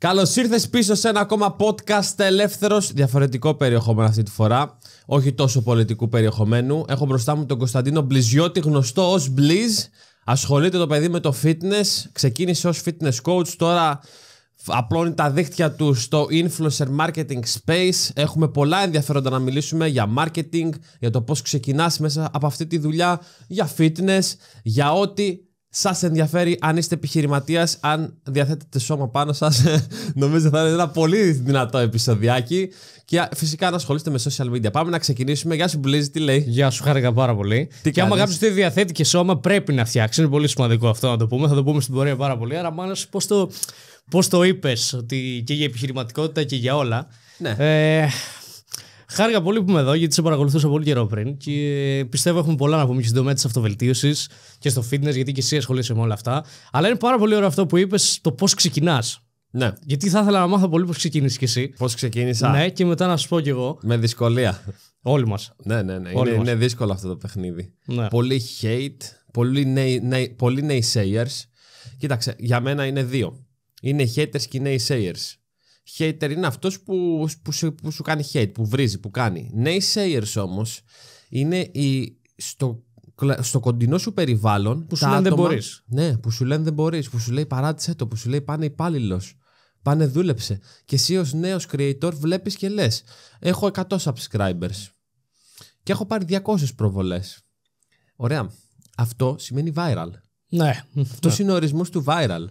Καλώς ήρθες πίσω σε ένα ακόμα podcast ελεύθερος. Διαφορετικό περιεχόμενο αυτή τη φορά. Όχι τόσο πολιτικού περιεχομένου. Έχω μπροστά μου τον Κωνσταντίνο Μπλιζιώτη, γνωστό ως Μπλιζ. Ασχολείται το παιδί με το fitness. Ξεκίνησε ως fitness coach. Τώρα απλώνει τα δίχτυα του στο influencer marketing space. Έχουμε πολλά ενδιαφέροντα να μιλήσουμε για marketing, για το πώς ξεκινάς μέσα από αυτή τη δουλειά, για fitness, για ό,τι Σας ενδιαφέρει αν είστε επιχειρηματίας, αν διαθέτετε σώμα πάνω σας. Νομίζω θα είναι ένα πολύ δυνατό επεισοδιάκι. Και φυσικά να ασχολείστε με social media. Πάμε να ξεκινήσουμε. Γεια σου, τη τι λέει. Γεια σου, χάρηκα πάρα πολύ. Τι και άμα κάποιος δεν διαθέτει και σώμα, πρέπει να φτιάξει. Είναι πολύ σημαντικό αυτό να το πούμε. Θα το πούμε στην πορεία πάρα πολύ. Άρα, μάλλον πώς το, πώς το είπες, ότι και για επιχειρηματικότητα και για όλα. Ναι. Ε, Χάρηκα πολύ που είμαι εδώ, γιατί σε παρακολουθούσα πολύ καιρό πριν και πιστεύω έχουμε πολλά να πούμε και στην τομέα της αυτοβελτίωσης και στο fitness, γιατί και εσύ ασχολείσαι με όλα αυτά. Αλλά είναι πάρα πολύ ωραίο αυτό που είπες, το πώς ξεκινάς. Ναι. Γιατί θα ήθελα να μάθω πολύ πώς ξεκίνησες κι εσύ. Πώς ξεκίνησα. Ναι, και μετά να σου πω κι εγώ. Με δυσκολία. Όλοι μας. Ναι, ναι, ναι. είναι, δύσκολο αυτό το παιχνίδι. Ναι. Πολύ hate, πολύ, ναι, ναι, πολύ naysayers. Κοίταξε, για μένα είναι δύο. Είναι haters και naysayers. Hater είναι αυτός που, που, σου, που σου κάνει hate, που βρίζει, που κάνει. Naysayers όμως είναι η, στο, στο κοντινό σου περιβάλλον που σου λένε άτομα, δεν μπορείς. Ναι, που σου λένε δεν μπορείς, που σου λέει παράτησε το, που σου λέει πάνε υπάλληλος. Πάνε δούλεψε. Και εσύ ως νέος creator βλέπεις και λες έχω 100 subscribers και έχω πάρει 200 προβολές. Ωραία. Αυτό σημαίνει viral. Ναι. Αυτός είναι ο ορισμός του viral.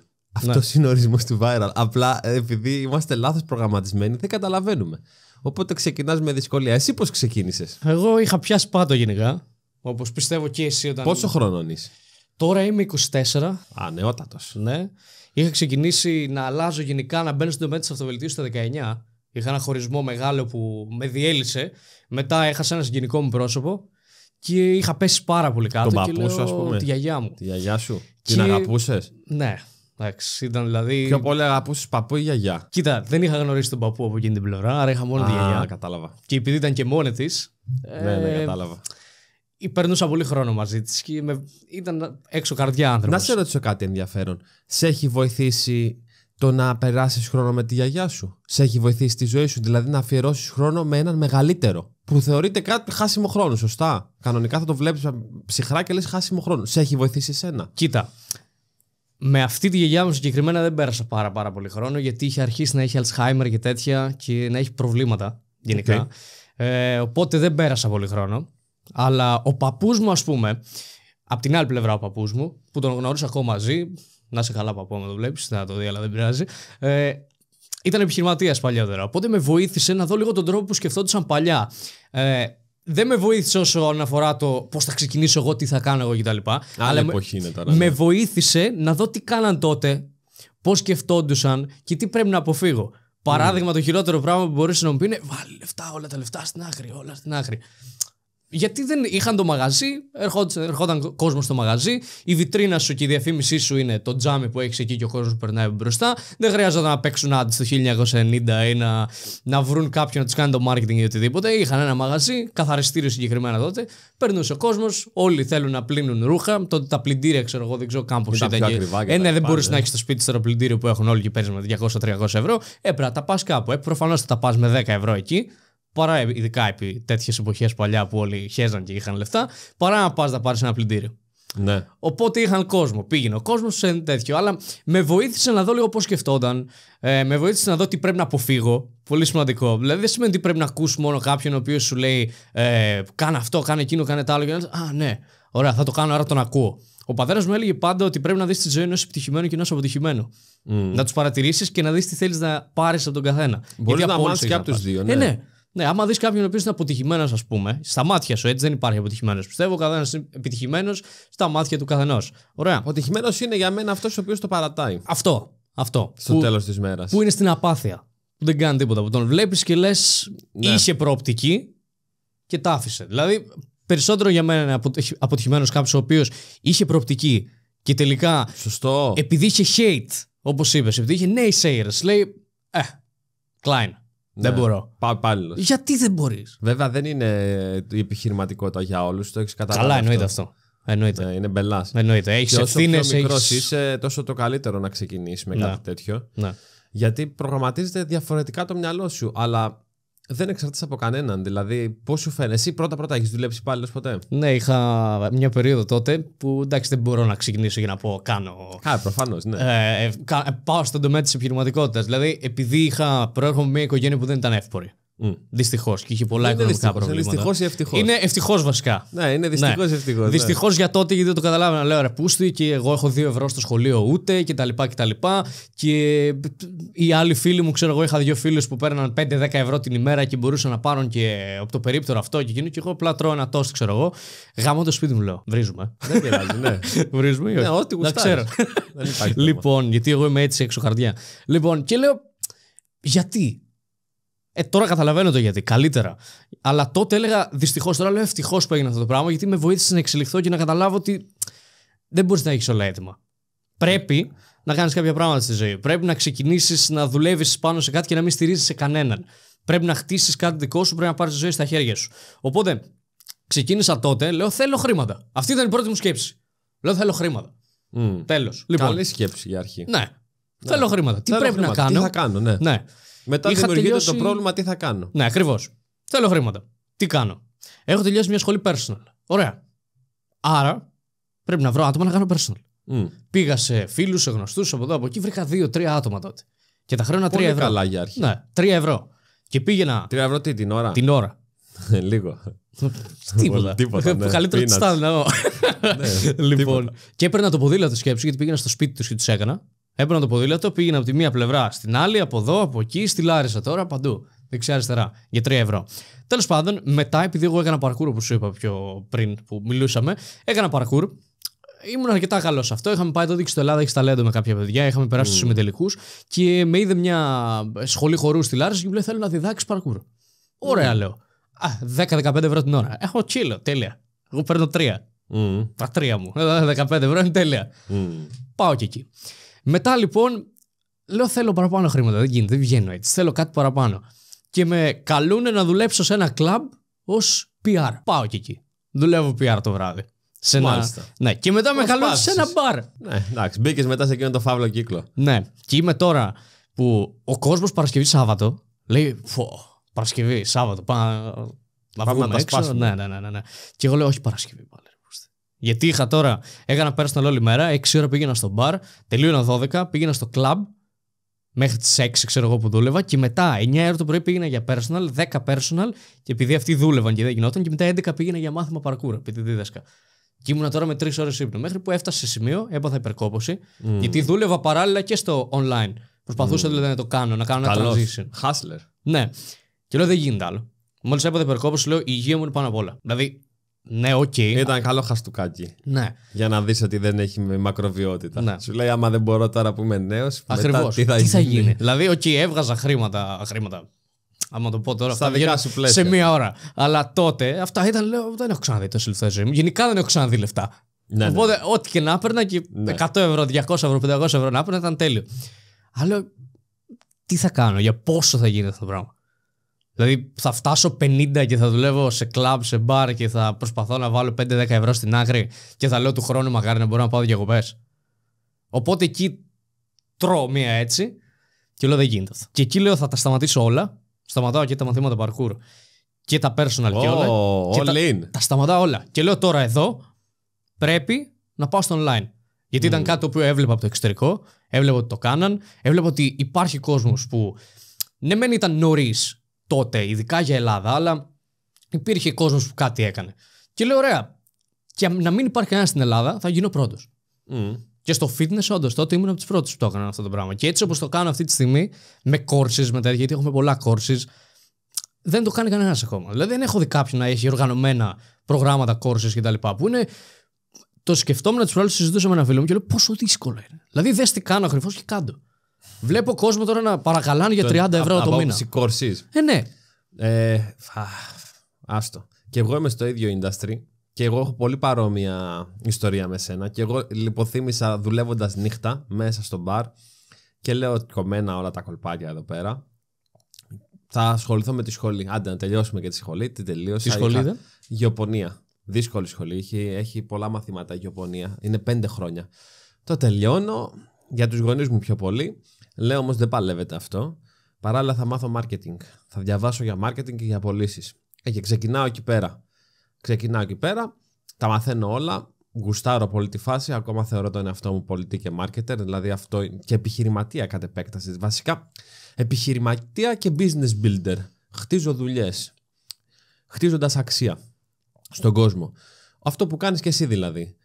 Αυτό ναι. είναι ο ορισμός του viral. Απλά ε, επειδή είμαστε λάθος προγραμματισμένοι, δεν καταλαβαίνουμε. Οπότε ξεκινάς με δυσκολία. Εσύ πώς ξεκίνησες. Εγώ είχα πιάσει πάτο γενικά. Όπως πιστεύω και εσύ όταν. Πόσο χρόνο είσαι. Τώρα είμαι 24. Α, Ναι. Είχα ξεκινήσει να αλλάζω γενικά, να μπαίνω στην τομέα της αυτοβελτίωσης στα 19. Είχα ένα χωρισμό μεγάλο που με διέλυσε. Μετά έχασα ένα συγγενικό μου πρόσωπο και είχα πέσει πάρα πολύ κάτω. Τον παππού ας πούμε. Τη γιαγιά μου. Τη γιαγιά σου. Την αγαπούσες. Ναι. Εντάξει, ήταν δηλαδή. Πιο πολύ αγαπούσε παππού ή γιαγιά. Κοίτα, δεν είχα γνωρίσει τον παππού από εκείνη την πλευρά, άρα είχα μόνο τη γιαγιά. κατάλαβα. Και επειδή ήταν και μόνη της. ναι, ναι, ε, κατάλαβα. Περνούσα πολύ χρόνο μαζί της και ήταν έξω καρδιά άνθρωπος. Να σε ρωτήσω κάτι ενδιαφέρον. Σε έχει βοηθήσει το να περάσεις χρόνο με τη γιαγιά σου. Σε έχει βοηθήσει τη ζωή σου, δηλαδή να αφιερώσεις χρόνο με έναν μεγαλύτερο. Που θεωρείται κάτι χάσιμο χρόνο, σωστά. Κανονικά θα το βλέπεις ψυχρά και λες χάσιμο χρόνο. Σε έχει βοηθήσει εσένα. Κοίτα, με αυτή τη γιαγιά μου συγκεκριμένα δεν πέρασα πάρα, πάρα πολύ χρόνο γιατί είχε αρχίσει να έχει Alzheimer και τέτοια και να έχει προβλήματα γενικά. Ε, οπότε δεν πέρασα πολύ χρόνο. Αλλά ο παππούς μου, ας πούμε, από την άλλη πλευρά ο παππούς μου, που τον γνώρισα ακόμα μαζί, να σε καλά παππού, με το βλέπεις, να το δει, αλλά δεν πειράζει. Ε, ήταν επιχειρηματίας παλιότερα. Οπότε με βοήθησε να δω λίγο τον τρόπο που σκεφτόντουσαν παλιά. Ε, δεν με βοήθησε όσον αφορά το πώς θα ξεκινήσω εγώ, τι θα κάνω εγώ κτλ. Αλλά Με ναι. βοήθησε να δω τι κάναν τότε, πώς σκεφτόντουσαν και τι πρέπει να αποφύγω. Παράδειγμα, το χειρότερο πράγμα που μπορούσε να μου πει είναι βάλει λεφτά, όλα τα λεφτά στην άκρη, όλα στην άκρη. Γιατί δεν είχαν το μαγαζί, ερχόταν, ερχόταν κόσμος στο μαγαζί, η βιτρίνα σου και η διαφήμισή σου είναι το τζάμι που έχεις εκεί και ο κόσμος περνάει μπροστά. Δεν χρειάζονταν να παίξουν άντι το 1990 ή να, να βρουν κάποιον να τους κάνει το marketing ή οτιδήποτε. Είχαν ένα μαγαζί, καθαριστήριο συγκεκριμένα τότε. Περνούσε ο κόσμος, όλοι θέλουν να πλύνουν ρούχα. Τότε τα πλυντήρια, ξέρω εγώ, δεν ξέρω κάπω ήταν. ήταν και... Ε, ναι, δεν μπορείς να έχεις το σπίτι στο πλυντήριο που έχουν όλοι και παίζεις με 200-300 ευρώ. Έπρεπε ε, τα πας κάπου. Ε, προφανώς θα τα πας με 10 ευρώ εκεί παρά ε, ειδικά επί τέτοιες εποχές παλιά που όλοι χέζαν και είχαν λεφτά, παρά να πας να πάρεις ένα πλυντήριο. Ναι. Οπότε είχαν κόσμο. Πήγαινε ο κόσμος σε τέτοιο. Αλλά με βοήθησε να δω λίγο πώς σκεφτόταν. Ε, με βοήθησε να δω τι πρέπει να αποφύγω. Πολύ σημαντικό. Δηλαδή δεν σημαίνει ότι πρέπει να ακούσει μόνο κάποιον ο οποίος σου λέει ε, Κάνε αυτό, κάνε εκείνο, κάνε τ' άλλο. Και να Α, ναι, ωραία, θα το κάνω, άρα τον ακούω. Ο πατέρας μου έλεγε πάντα ότι πρέπει να δεις τη ζωή ενός επιτυχημένου και ενός αποτυχημένου. Mm. Να τους παρατηρήσεις και να δεις τι θέλεις να πάρεις από τον καθένα. Μπορείς να μάθεις και από του δύο. Ναι. Ε, ναι. ναι. Ναι, άμα δεις κάποιον ο οποίος είναι αποτυχημένος, ας πούμε, στα μάτια σου, έτσι δεν υπάρχει αποτυχημένος. Πιστεύω καθένας είναι επιτυχημένος στα μάτια του καθενός. Ωραία. Αποτυχημένος είναι για μένα αυτός ο οποίος το παρατάει. Αυτό. αυτό Στο τέλος της μέρας. Που είναι στην απάθεια. Που δεν κάνει τίποτα. Που τον βλέπεις και λες, ναι. είχε προοπτική και τα άφησε. Δηλαδή, περισσότερο για μένα είναι αποτυχημένος κάποιος ο οποίος είχε προοπτική και τελικά. Σωστό. Επειδή είχε hate, όπως είπες, επειδή είχε naysayers, λέει. Ε, Klein. Ναι, δεν μπορώ. Πά, πάλι. Γιατί δεν μπορείς. Βέβαια δεν είναι η επιχειρηματικότητα για όλους. Το έχεις καταλάβει. Καλά, εννοείται αυτό. Εννοείται. Ναι, είναι μπελάς. Εννοείται. Έχεις ευθύνε. Όσο πιο μικρό είσαι, τόσο το καλύτερο να ξεκινήσεις με ναι. κάτι τέτοιο. Ναι. Γιατί προγραμματίζεται διαφορετικά το μυαλό σου. Αλλά δεν εξαρτάται από κανέναν. Δηλαδή, πώς σου φαίνεται. Εσύ πρώτα-πρώτα έχεις δουλέψει πάλι ποτέ. Ναι, είχα μια περίοδο τότε που εντάξει, δεν μπορώ να ξεκινήσω για να πω κάνω. Α, προφανώς, ναι. Ε, ε, πάω στον τομέα της επιχειρηματικότητας. Δηλαδή, επειδή είχα προέρχομαι μια οικογένεια που δεν ήταν εύπορη. Δυστυχώς. Και είχε πολλά είναι οικονομικά προβλήματα. Δυστυχώς ή ευτυχώς. Είναι ευτυχώς βασικά. Ναι, είναι δυστυχώς ναι. ευτυχώς. Ναι. Δυστυχώ για τότε γιατί δεν το καταλάβαινα. Λέω ρε πούστη και εγώ έχω δύο ευρώ στο σχολείο ούτε κτλ. Και, Και οι άλλοι φίλοι μου, ξέρω εγώ, είχα δύο φίλους που παίρναν 5-10 ευρώ την ημέρα και μπορούσαν να πάρουν και από το περίπτερο αυτό και εκείνο. Και εγώ απλά τρώω ένα τόστ, ξέρω εγώ. Γάμο το σπίτι μου, λέω. Βρίζουμε. Δεν πειράζει, ναι. Βρίζουμε ή όχι. Ναι, να ξέρω. λοιπόν, γιατί εγώ είμαι έτσι έξω καρδιά. Λοιπόν, και λέω γιατί ε, τώρα καταλαβαίνω το γιατί, καλύτερα. Αλλά τότε έλεγα δυστυχώς, τώρα λέω ευτυχώς που έγινε αυτό το πράγμα, γιατί με βοήθησες να εξελιχθώ και να καταλάβω ότι δεν μπορείς να έχεις όλα έτοιμα. Πρέπει να κάνεις κάποια πράγματα στη ζωή. Πρέπει να ξεκινήσεις να δουλεύεις πάνω σε κάτι και να μην στηρίζεις σε κανέναν. Πρέπει να χτίσεις κάτι δικό σου, πρέπει να πάρεις τη ζωή στα χέρια σου. Οπότε ξεκίνησα τότε, λέω θέλω χρήματα. Αυτή ήταν η πρώτη μου σκέψη. Λέω θέλω χρήματα. Mm. Τέλος. Λοιπόν, Καλή σκέψη για αρχή. Ναι. ναι. Θέλω χρήματα. Τι θέλω πρέπει χρήματα. να κάνω. Τι θα κάνω, ναι. ναι. Μετά είχα δημιουργείται τελειώσει... το πρόβλημα τι θα κάνω. Ναι, ακριβώς. Θέλω χρήματα. Τι κάνω. Έχω τελειώσει μια σχολή personal. Ωραία. Άρα πρέπει να βρω άτομα να κάνω personal. Mm. Πήγα σε φίλους, σε γνωστούς, από εδώ από εκεί. Βρήκα δύο-τρία άτομα τότε. Και τα χρέωνα τρία ευρώ. Καλά για αρχή. Ναι, τρία ευρώ. Και πήγαινα. Τρία ευρώ τι, την ώρα. Την ώρα. Λίγο. τίποτα. τίποτα ναι. Καλύτερο τη στάδιο ναι, Λοιπόν. Και έπαιρνα το ποδήλατο σκέψη γιατί πήγαινα στο σπίτι τους και τους έκανα. Έπαιρνα το ποδήλατο, πήγαινα από τη μία πλευρά στην άλλη, από εδώ, από εκεί, στη Λάρισα τώρα, παντού. Δεξιά-αριστερά, για 3 ευρώ. Τέλος πάντων, μετά, επειδή εγώ έκανα παρκούρ, που σου είπα πιο πριν που μιλούσαμε, έκανα παρκούρ. Ήμουν αρκετά καλός σε αυτό. Είχαμε πάει το δείξει στο Ελλάδα, έχεις ταλέντο με κάποια παιδιά. Είχαμε περάσει mm. του συμμετελικού και με είδε μια σχολή χορού στη Λάρισα και μου λέει: Θέλω να διδάξεις παρκούρ. Ωραία, mm. λέω. Α, 10-15 ευρώ την ώρα. Έχω τσίλο, τέλεια. Εγώ παίρνω 3. Mm. Τα 3 μου. 15 ε, ευρώ είναι τέλεια. Mm. Πάω και εκεί. Μετά λοιπόν, λέω θέλω παραπάνω χρήματα. Δεν γίνεται, δεν βγαίνω έτσι. Θέλω κάτι παραπάνω. Και με καλούν να δουλέψω σε ένα κλαμπ ως PR. Πάω και εκεί. Δουλεύω PR το βράδυ. Σε ένα... Ναι. Και μετά με καλούν σε ένα μπαρ. Ναι, εντάξει. Μπήκες μετά σε εκείνο το φαύλο κύκλο. Ναι. Και είμαι τώρα που ο κόσμος Παρασκευή Σάββατο λέει Φω, Παρασκευή, Σάββατο, πάμε να, να τα Ναι, ναι, ναι, ναι, Και εγώ λέω όχι Παρασκευή πάλι. Γιατί είχα τώρα, έκανα personal όλη μέρα, 6 ώρα πήγαινα στο μπαρ, τελείωνα 12, πήγαινα στο club, μέχρι τις 6 ξέρω εγώ που δούλευα και μετά 9 ώρα το πρωί πήγαινα για personal, 10 personal και επειδή αυτοί δούλευαν και δεν γινόταν και μετά 11 πήγαινα για μάθημα παρκούρα, επειδή δίδασκα. Και ήμουνα τώρα με 3 ώρες ύπνο. Μέχρι που έφτασε σε σημείο, έπαθα υπερκόπωση, γιατί δούλευα παράλληλα και στο online. Προσπαθούσα mm. δηλαδή να το κάνω, να κάνω Καλώς. ένα transition. Hustler. Ναι. Και λέω δεν γίνεται άλλο. Μόλις έπαθα υπερκόπωση, λέω η υγεία μου είναι πάνω απ' όλα. Δηλαδή ναι, οκ. Okay. Ήταν καλό χαστούκάκι. Ναι. Για να δεις ότι δεν έχει μακροβιότητα. Ναι. Σου λέει, άμα δεν μπορώ τώρα που είμαι νέος, τι θα, τι θα γίνει. δηλαδή, οκ, έβγαζα χρήματα. χρήματα. το πω τώρα, Στα δικά σου σε μία ώρα. Αλλά τότε αυτά ήταν, λέω, δεν έχω ξαναδεί τόσο λεφτά ζωή μου. Γενικά δεν έχω ξαναδεί λεφτά. Ναι, ναι Οπότε, ναι. ό,τι και να έπαιρνα και 100 ναι. ευρώ, 200 ευρώ, 500 ευρώ να έπαιρνα ήταν τέλειο. Αλλά τι θα κάνω, για πόσο θα γίνει αυτό το πράγμα. Δηλαδή θα φτάσω 50 και θα δουλεύω σε κλαμπ, σε μπαρ και θα προσπαθώ να βάλω 5-10 ευρώ στην άκρη και θα λέω του χρόνου μακάρι να μπορώ να πάω διακοπές. Οπότε εκεί τρώω μία έτσι και λέω δεν γίνεται. Και εκεί λέω θα τα σταματήσω όλα. Σταματάω και τα μαθήματα parkour και τα personal και όλα. τα, σταματάω όλα. Και λέω τώρα εδώ πρέπει να πάω στο online. Γιατί ήταν κάτι το οποίο έβλεπα από το εξωτερικό, έβλεπα ότι το κάναν, έβλεπα ότι υπάρχει κόσμος που. Ναι, μεν ήταν νωρίς τότε, ειδικά για Ελλάδα, αλλά υπήρχε κόσμος που κάτι έκανε. Και λέω, ωραία, και να μην υπάρχει κανένας στην Ελλάδα, θα γίνω πρώτος. Mm. Και στο fitness, όντως, τότε ήμουν από τους πρώτους που το έκαναν αυτό το πράγμα. Και έτσι όπως το κάνω αυτή τη στιγμή, με courses τέτοια, γιατί έχουμε πολλά courses, δεν το κάνει κανένας ακόμα. Δηλαδή, δεν έχω δει κάποιον να έχει οργανωμένα προγράμματα, courses κτλ. Που είναι. Το σκεφτόμουν, του προάλλου συζητούσα με ένα φίλο μου και λέω πόσο δύσκολο είναι. Δηλαδή, δες τι κάνω ακριβώς και κάτω. Βλέπω κόσμο τώρα να παρακαλάνε για 30 ευρώ το μήνα. Ε, ναι. Ε, άστο. Και εγώ είμαι στο ίδιο industry και εγώ έχω πολύ παρόμοια ιστορία με σένα. Και εγώ λιποθύμησα δουλεύοντας νύχτα μέσα στο μπαρ και λέω κομμένα όλα τα κολπάκια εδώ πέρα. Θα ασχοληθώ με τη σχολή. Άντε, να τελειώσουμε και τη σχολή. Τη τελείωσα. Τι σχολή, δε? Γεωπονία. Δύσκολη σχολή. Έχει, έχει πολλά μαθήματα η γεωπονία. Είναι πέντε χρόνια. Το τελειώνω για τους γονείς μου πιο πολύ. Λέω όμως δεν παλεύεται αυτό. Παράλληλα θα μάθω marketing. Θα διαβάσω για marketing και για πωλήσεις. Ε, και ξεκινάω εκεί πέρα. Ξεκινάω εκεί πέρα, τα μαθαίνω όλα, γουστάρω πολύ τη φάση, ακόμα θεωρώ τον εαυτό μου πολιτή και marketer, δηλαδή αυτό και επιχειρηματία κατ' επέκτασης. Βασικά, επιχειρηματία και business builder. Χτίζω δουλειές. Χτίζοντας αξία στον κόσμο. Αυτό που κάνεις και εσύ δηλαδή.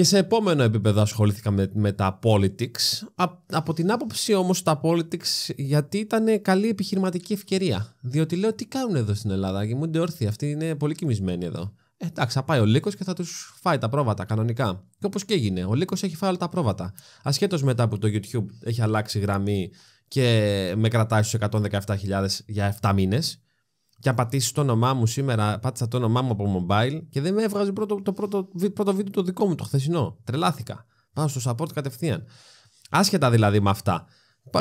Και σε επόμενο επίπεδο ασχολήθηκα με, με τα politics. Α, από την άποψη όμως τα politics γιατί ήταν καλή επιχειρηματική ευκαιρία. Διότι λέω τι κάνουν εδώ στην Ελλάδα και μου είναι όρθιοι. Αυτοί είναι πολύ κοιμισμένοι εδώ. Ε, εντάξει, θα πάει ο Λύκος και θα τους φάει τα πρόβατα κανονικά. Και όπως και έγινε, ο Λύκος έχει φάει όλα τα πρόβατα. Ασχέτως μετά που το YouTube έχει αλλάξει γραμμή και με κρατάει στους 117.000 για 7 μήνες, και αν πατήσεις το όνομά μου σήμερα, πάτησα το όνομά μου από mobile και δεν με έβγαζε πρώτο, το πρώτο, πρώτο βίντεο το δικό μου, το χθεσινό. Τρελάθηκα. Πάω στο support κατευθείαν. Άσχετα δηλαδή με αυτά.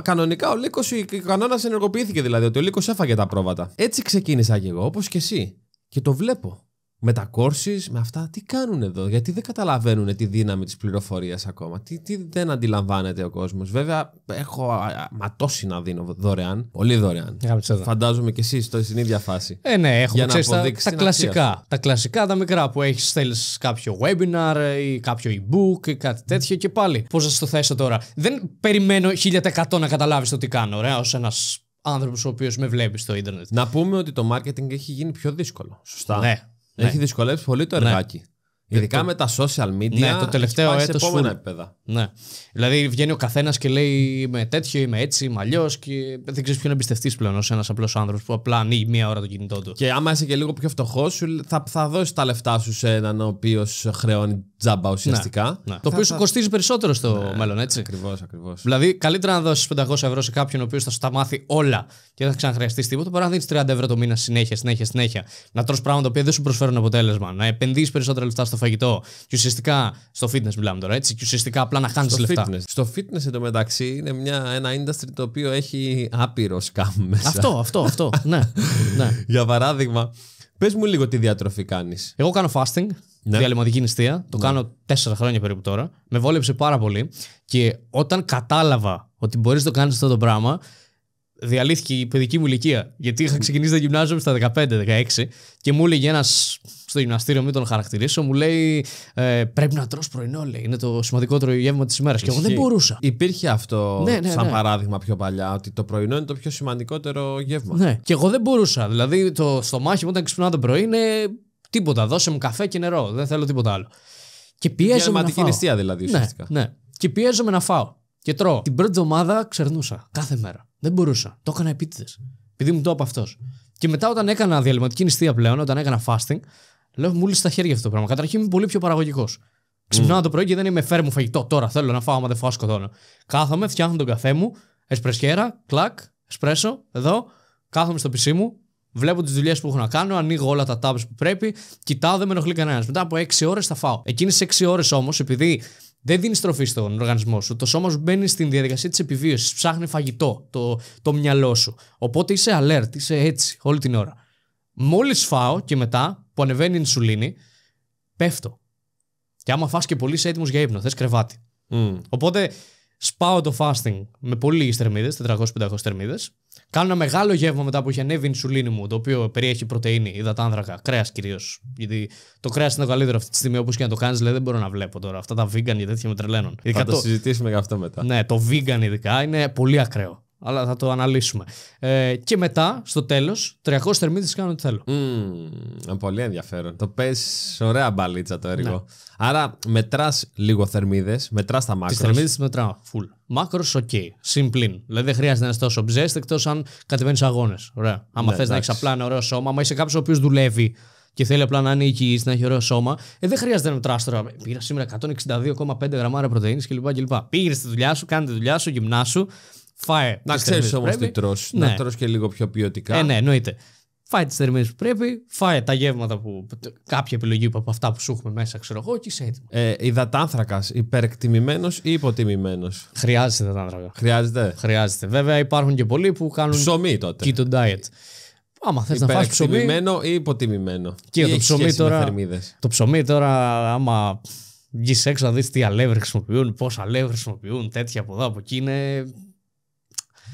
Κανονικά ο Λύκος, ο κανόνας ενεργοποιήθηκε δηλαδή, ότι ο Λύκος έφαγε τα πρόβατα. Έτσι ξεκίνησα και εγώ, όπως και εσύ. Και το βλέπω με τα courses, με αυτά, τι κάνουν εδώ, γιατί δεν καταλαβαίνουν τη δύναμη της πληροφορίας ακόμα, τι, τι δεν αντιλαμβάνεται ο κόσμος. Βέβαια, έχω ματώσει να δίνω δωρεάν, πολύ δωρεάν. Φαντάζομαι και εσείς στην ίδια φάση. Ε, ναι, έχουμε, ξέρεις, τα, τα κλασικά, τα κλασικά, τα μικρά που έχεις θέλει κάποιο webinar ή κάποιο e-book ή κάτι τέτοιο και πάλι. Πώς θα το θέσω τώρα. Δεν περιμένω 1100 να καταλάβεις το τι κάνω, Ωραία ως ένας άνθρωπος ο οποίος με βλέπει στο ίντερνετ. Να πούμε ότι το marketing έχει γίνει πιο δύσκολο, σωστά. Ναι. Έχει δυσκολέψει πολύ το ναι. εργάκι. Ειδικά το... με τα social media. Ναι, το τελευταίο έτο. Σε επόμενα επίπεδα. Ναι. Δηλαδή βγαίνει ο καθένας και λέει είμαι τέτοιο, είμαι έτσι, είμαι αλλιώς. Και δεν ξέρεις ποιον εμπιστευτείς πλέον ως ένας απλός άνθρωπος που απλά ανοίγει μία ώρα το κινητό του. Και άμα είσαι και λίγο πιο φτωχός, θα, θα δώσεις τα λεφτά σου σε έναν ο οποίος χρεώνει τζάμπα ουσιαστικά. Ναι. Ναι. Το οποίο θα... σου κοστίζει περισσότερο στο ναι, μέλλον, έτσι. Ακριβώς, ακριβώς. Δηλαδή καλύτερα να δώσεις 500 ευρώ σε κάποιον ο οποίος θα σου τα μάθει όλα και δεν θα ξαναχρειαστείς τίποτα παρά να δίνεις 30 ευρώ το μήνα συνέχεια, συνέχεια, συνέχεια. Να τρώ πράγματα τα οποία δεν σου προσφέρουν αποτέλεσμα. Να επενδύεις περισσότερα λεφτά στο φαγητό. Και ουσιαστικά. Στο fitness μιλάμε τώρα, έτσι. Και ουσιαστικά απλά να χάνεις λεφτά. Fitness. Στο fitness μεταξύ είναι μια, ένα industry το οποίο έχει άπειρο σκάμ Αυτό, αυτό, αυτό. ναι. ναι. Για παράδειγμα, πες μου λίγο τι διατροφή κάνεις. Εγώ κάνω fasting. Ναι. Διαλυματική νηστεία. Το ναι. κάνω τέσσερα χρόνια περίπου τώρα. Με βόλεψε πάρα πολύ. Και όταν κατάλαβα ότι μπορείς να το κάνεις αυτό το πράγμα, διαλύθηκε η παιδική μου ηλικία. Γιατί είχα ξεκινήσει να γυμνάζιο στα 15-16 και μου έλεγε ένας στο γυμναστήριο, μην τον χαρακτηρίσω, μου λέει ε, Πρέπει να τρως πρωινό, λέει. Είναι το σημαντικότερο γεύμα της ημέρας. Και εγώ δεν μπορούσα. Υπήρχε αυτό ναι, ναι, σαν ναι. παράδειγμα πιο παλιά, ότι το πρωινό είναι το πιο σημαντικότερο γεύμα. Ναι. Και εγώ δεν μπορούσα. Δηλαδή το στομάχι μου όταν ξυπνάω το πρωί είναι τίποτα. Δώσε μου καφέ και νερό. Δεν θέλω τίποτα άλλο. Και πιέζομαι. δηλαδή ουσιαστικά. Ναι, ναι. Και πιέζομαι να φάω. Και τρώω. Την πρώτη εβδομάδα ξερνούσα κάθε μέρα. Δεν μπορούσα. Το έκανα επίτηδες. Επειδή μου το είπε αυτός. Και μετά όταν έκανα διαλυματική νηστεία πλέον, όταν έκανα fasting, λέω μου λύσει τα χέρια αυτό το πράγμα. Καταρχήν είμαι πολύ πιο παραγωγικός. Ξυπνάω mm. το πρωί και δεν είμαι φέρ φαγητό. Τώρα θέλω να φάω, άμα δεν φάω σκοτώνω. Κάθομαι, φτιάχνω τον καφέ μου, εσπρεσιέρα, κλακ, εσπρέσο, εδώ. Κάθομαι στο πισί μου, Βλέπω τις δουλειές που έχω να κάνω, ανοίγω όλα τα tabs που πρέπει, κοιτάω, δεν με ενοχλεί κανένας. Μετά από 6 ώρες θα φάω. Εκείνες 6 ώρες όμως, επειδή δεν δίνει τροφή στον οργανισμό σου. Το σώμα σου μπαίνει στην διαδικασία της επιβίωσης. Ψάχνει φαγητό το, το μυαλό σου. Οπότε είσαι alert, είσαι έτσι όλη την ώρα. Μόλις φάω και μετά που ανεβαίνει η ινσουλίνη, πέφτω. Και άμα φας και πολύ, είσαι έτοιμος για ύπνο. Θες κρεβάτι. Οπότε σπάω το fasting με πολύ θερμίδε, 400-500 θερμίδες. Κάνω ένα μεγάλο γεύμα μετά που έχει ανέβει η ινσουλίνη μου, το οποίο περιέχει πρωτενη, υδατάνθρακα, κρέας κυρίως. Γιατί το κρέας είναι το καλύτερο αυτή τη στιγμή, όπως και να το κάνεις, δεν μπορώ να βλέπω τώρα. Αυτά τα vegan γιατί τέτοια με τρελαίνουν. Θα το, το συζητήσουμε για αυτό μετά. Ναι, το vegan ειδικά είναι πολύ ακραίο αλλά θα το αναλύσουμε. Ε, και μετά, στο τέλος, 300 θερμίδες κάνω ό,τι θέλω. Mm, πολύ ενδιαφέρον. Το παίζει ωραία μπαλίτσα το έργο. Ναι. Άρα, μετράς λίγο θερμίδες, μετράς τα μάκρο. Τι θερμίδες τις μετράω. Full. Μάκρος, οκ. Συμπλήν. Δηλαδή, δεν χρειάζεται να είσαι τόσο ψέστη εκτός αν κατεβαίνεις αγώνες. Ωραία. Αν ναι, θες να έχεις απλά ένα ωραίο σώμα, μα είσαι κάποιος ο οποίος δουλεύει και θέλει απλά να είναι υγιής, να έχει ωραίο σώμα, ε, δεν χρειάζεται να μετράς τώρα. Πήρα σήμερα 162,5 γραμμάρια πρωτενη κλπ. κλπ. Πήγαινε στη δουλειά σου, κάνε τη δουλειά σου, γυμνά σου, Φάε. Να ξέρει όμως τι τρώ. Να ναι. τρώ και λίγο πιο ποιοτικά. Ε, ναι, εννοείται. Φάε τις θερμίδες που πρέπει, φάε τα γεύματα που. κάποια επιλογή από αυτά που σου έχουμε μέσα, ξέρω εγώ, και είσαι έτοιμος. Ε, υδατάνθρακας, υπερεκτιμημένο ή υποτιμημένος. Χρειάζεται υδατάνθρακα. Χρειάζεται. Χρειάζεται. Βέβαια υπάρχουν και πολλοί που κάνουν. Ψωμί τότε. Keto diet. Άμα θες να φας ψωμί. ή υποτιμημένο. Και το ψωμί τώρα. Το ψωμί τώρα, άμα βγεις έξω να δεις τι αλεύρι χρησιμοποιούν, πόσα αλεύρι χρησιμοποιούν, τέτοια από εδώ από εκεί είναι